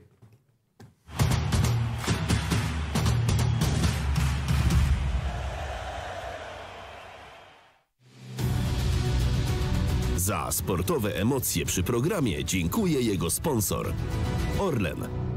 Za sportowe emocje przy programie dziękuję jego sponsor Orlen.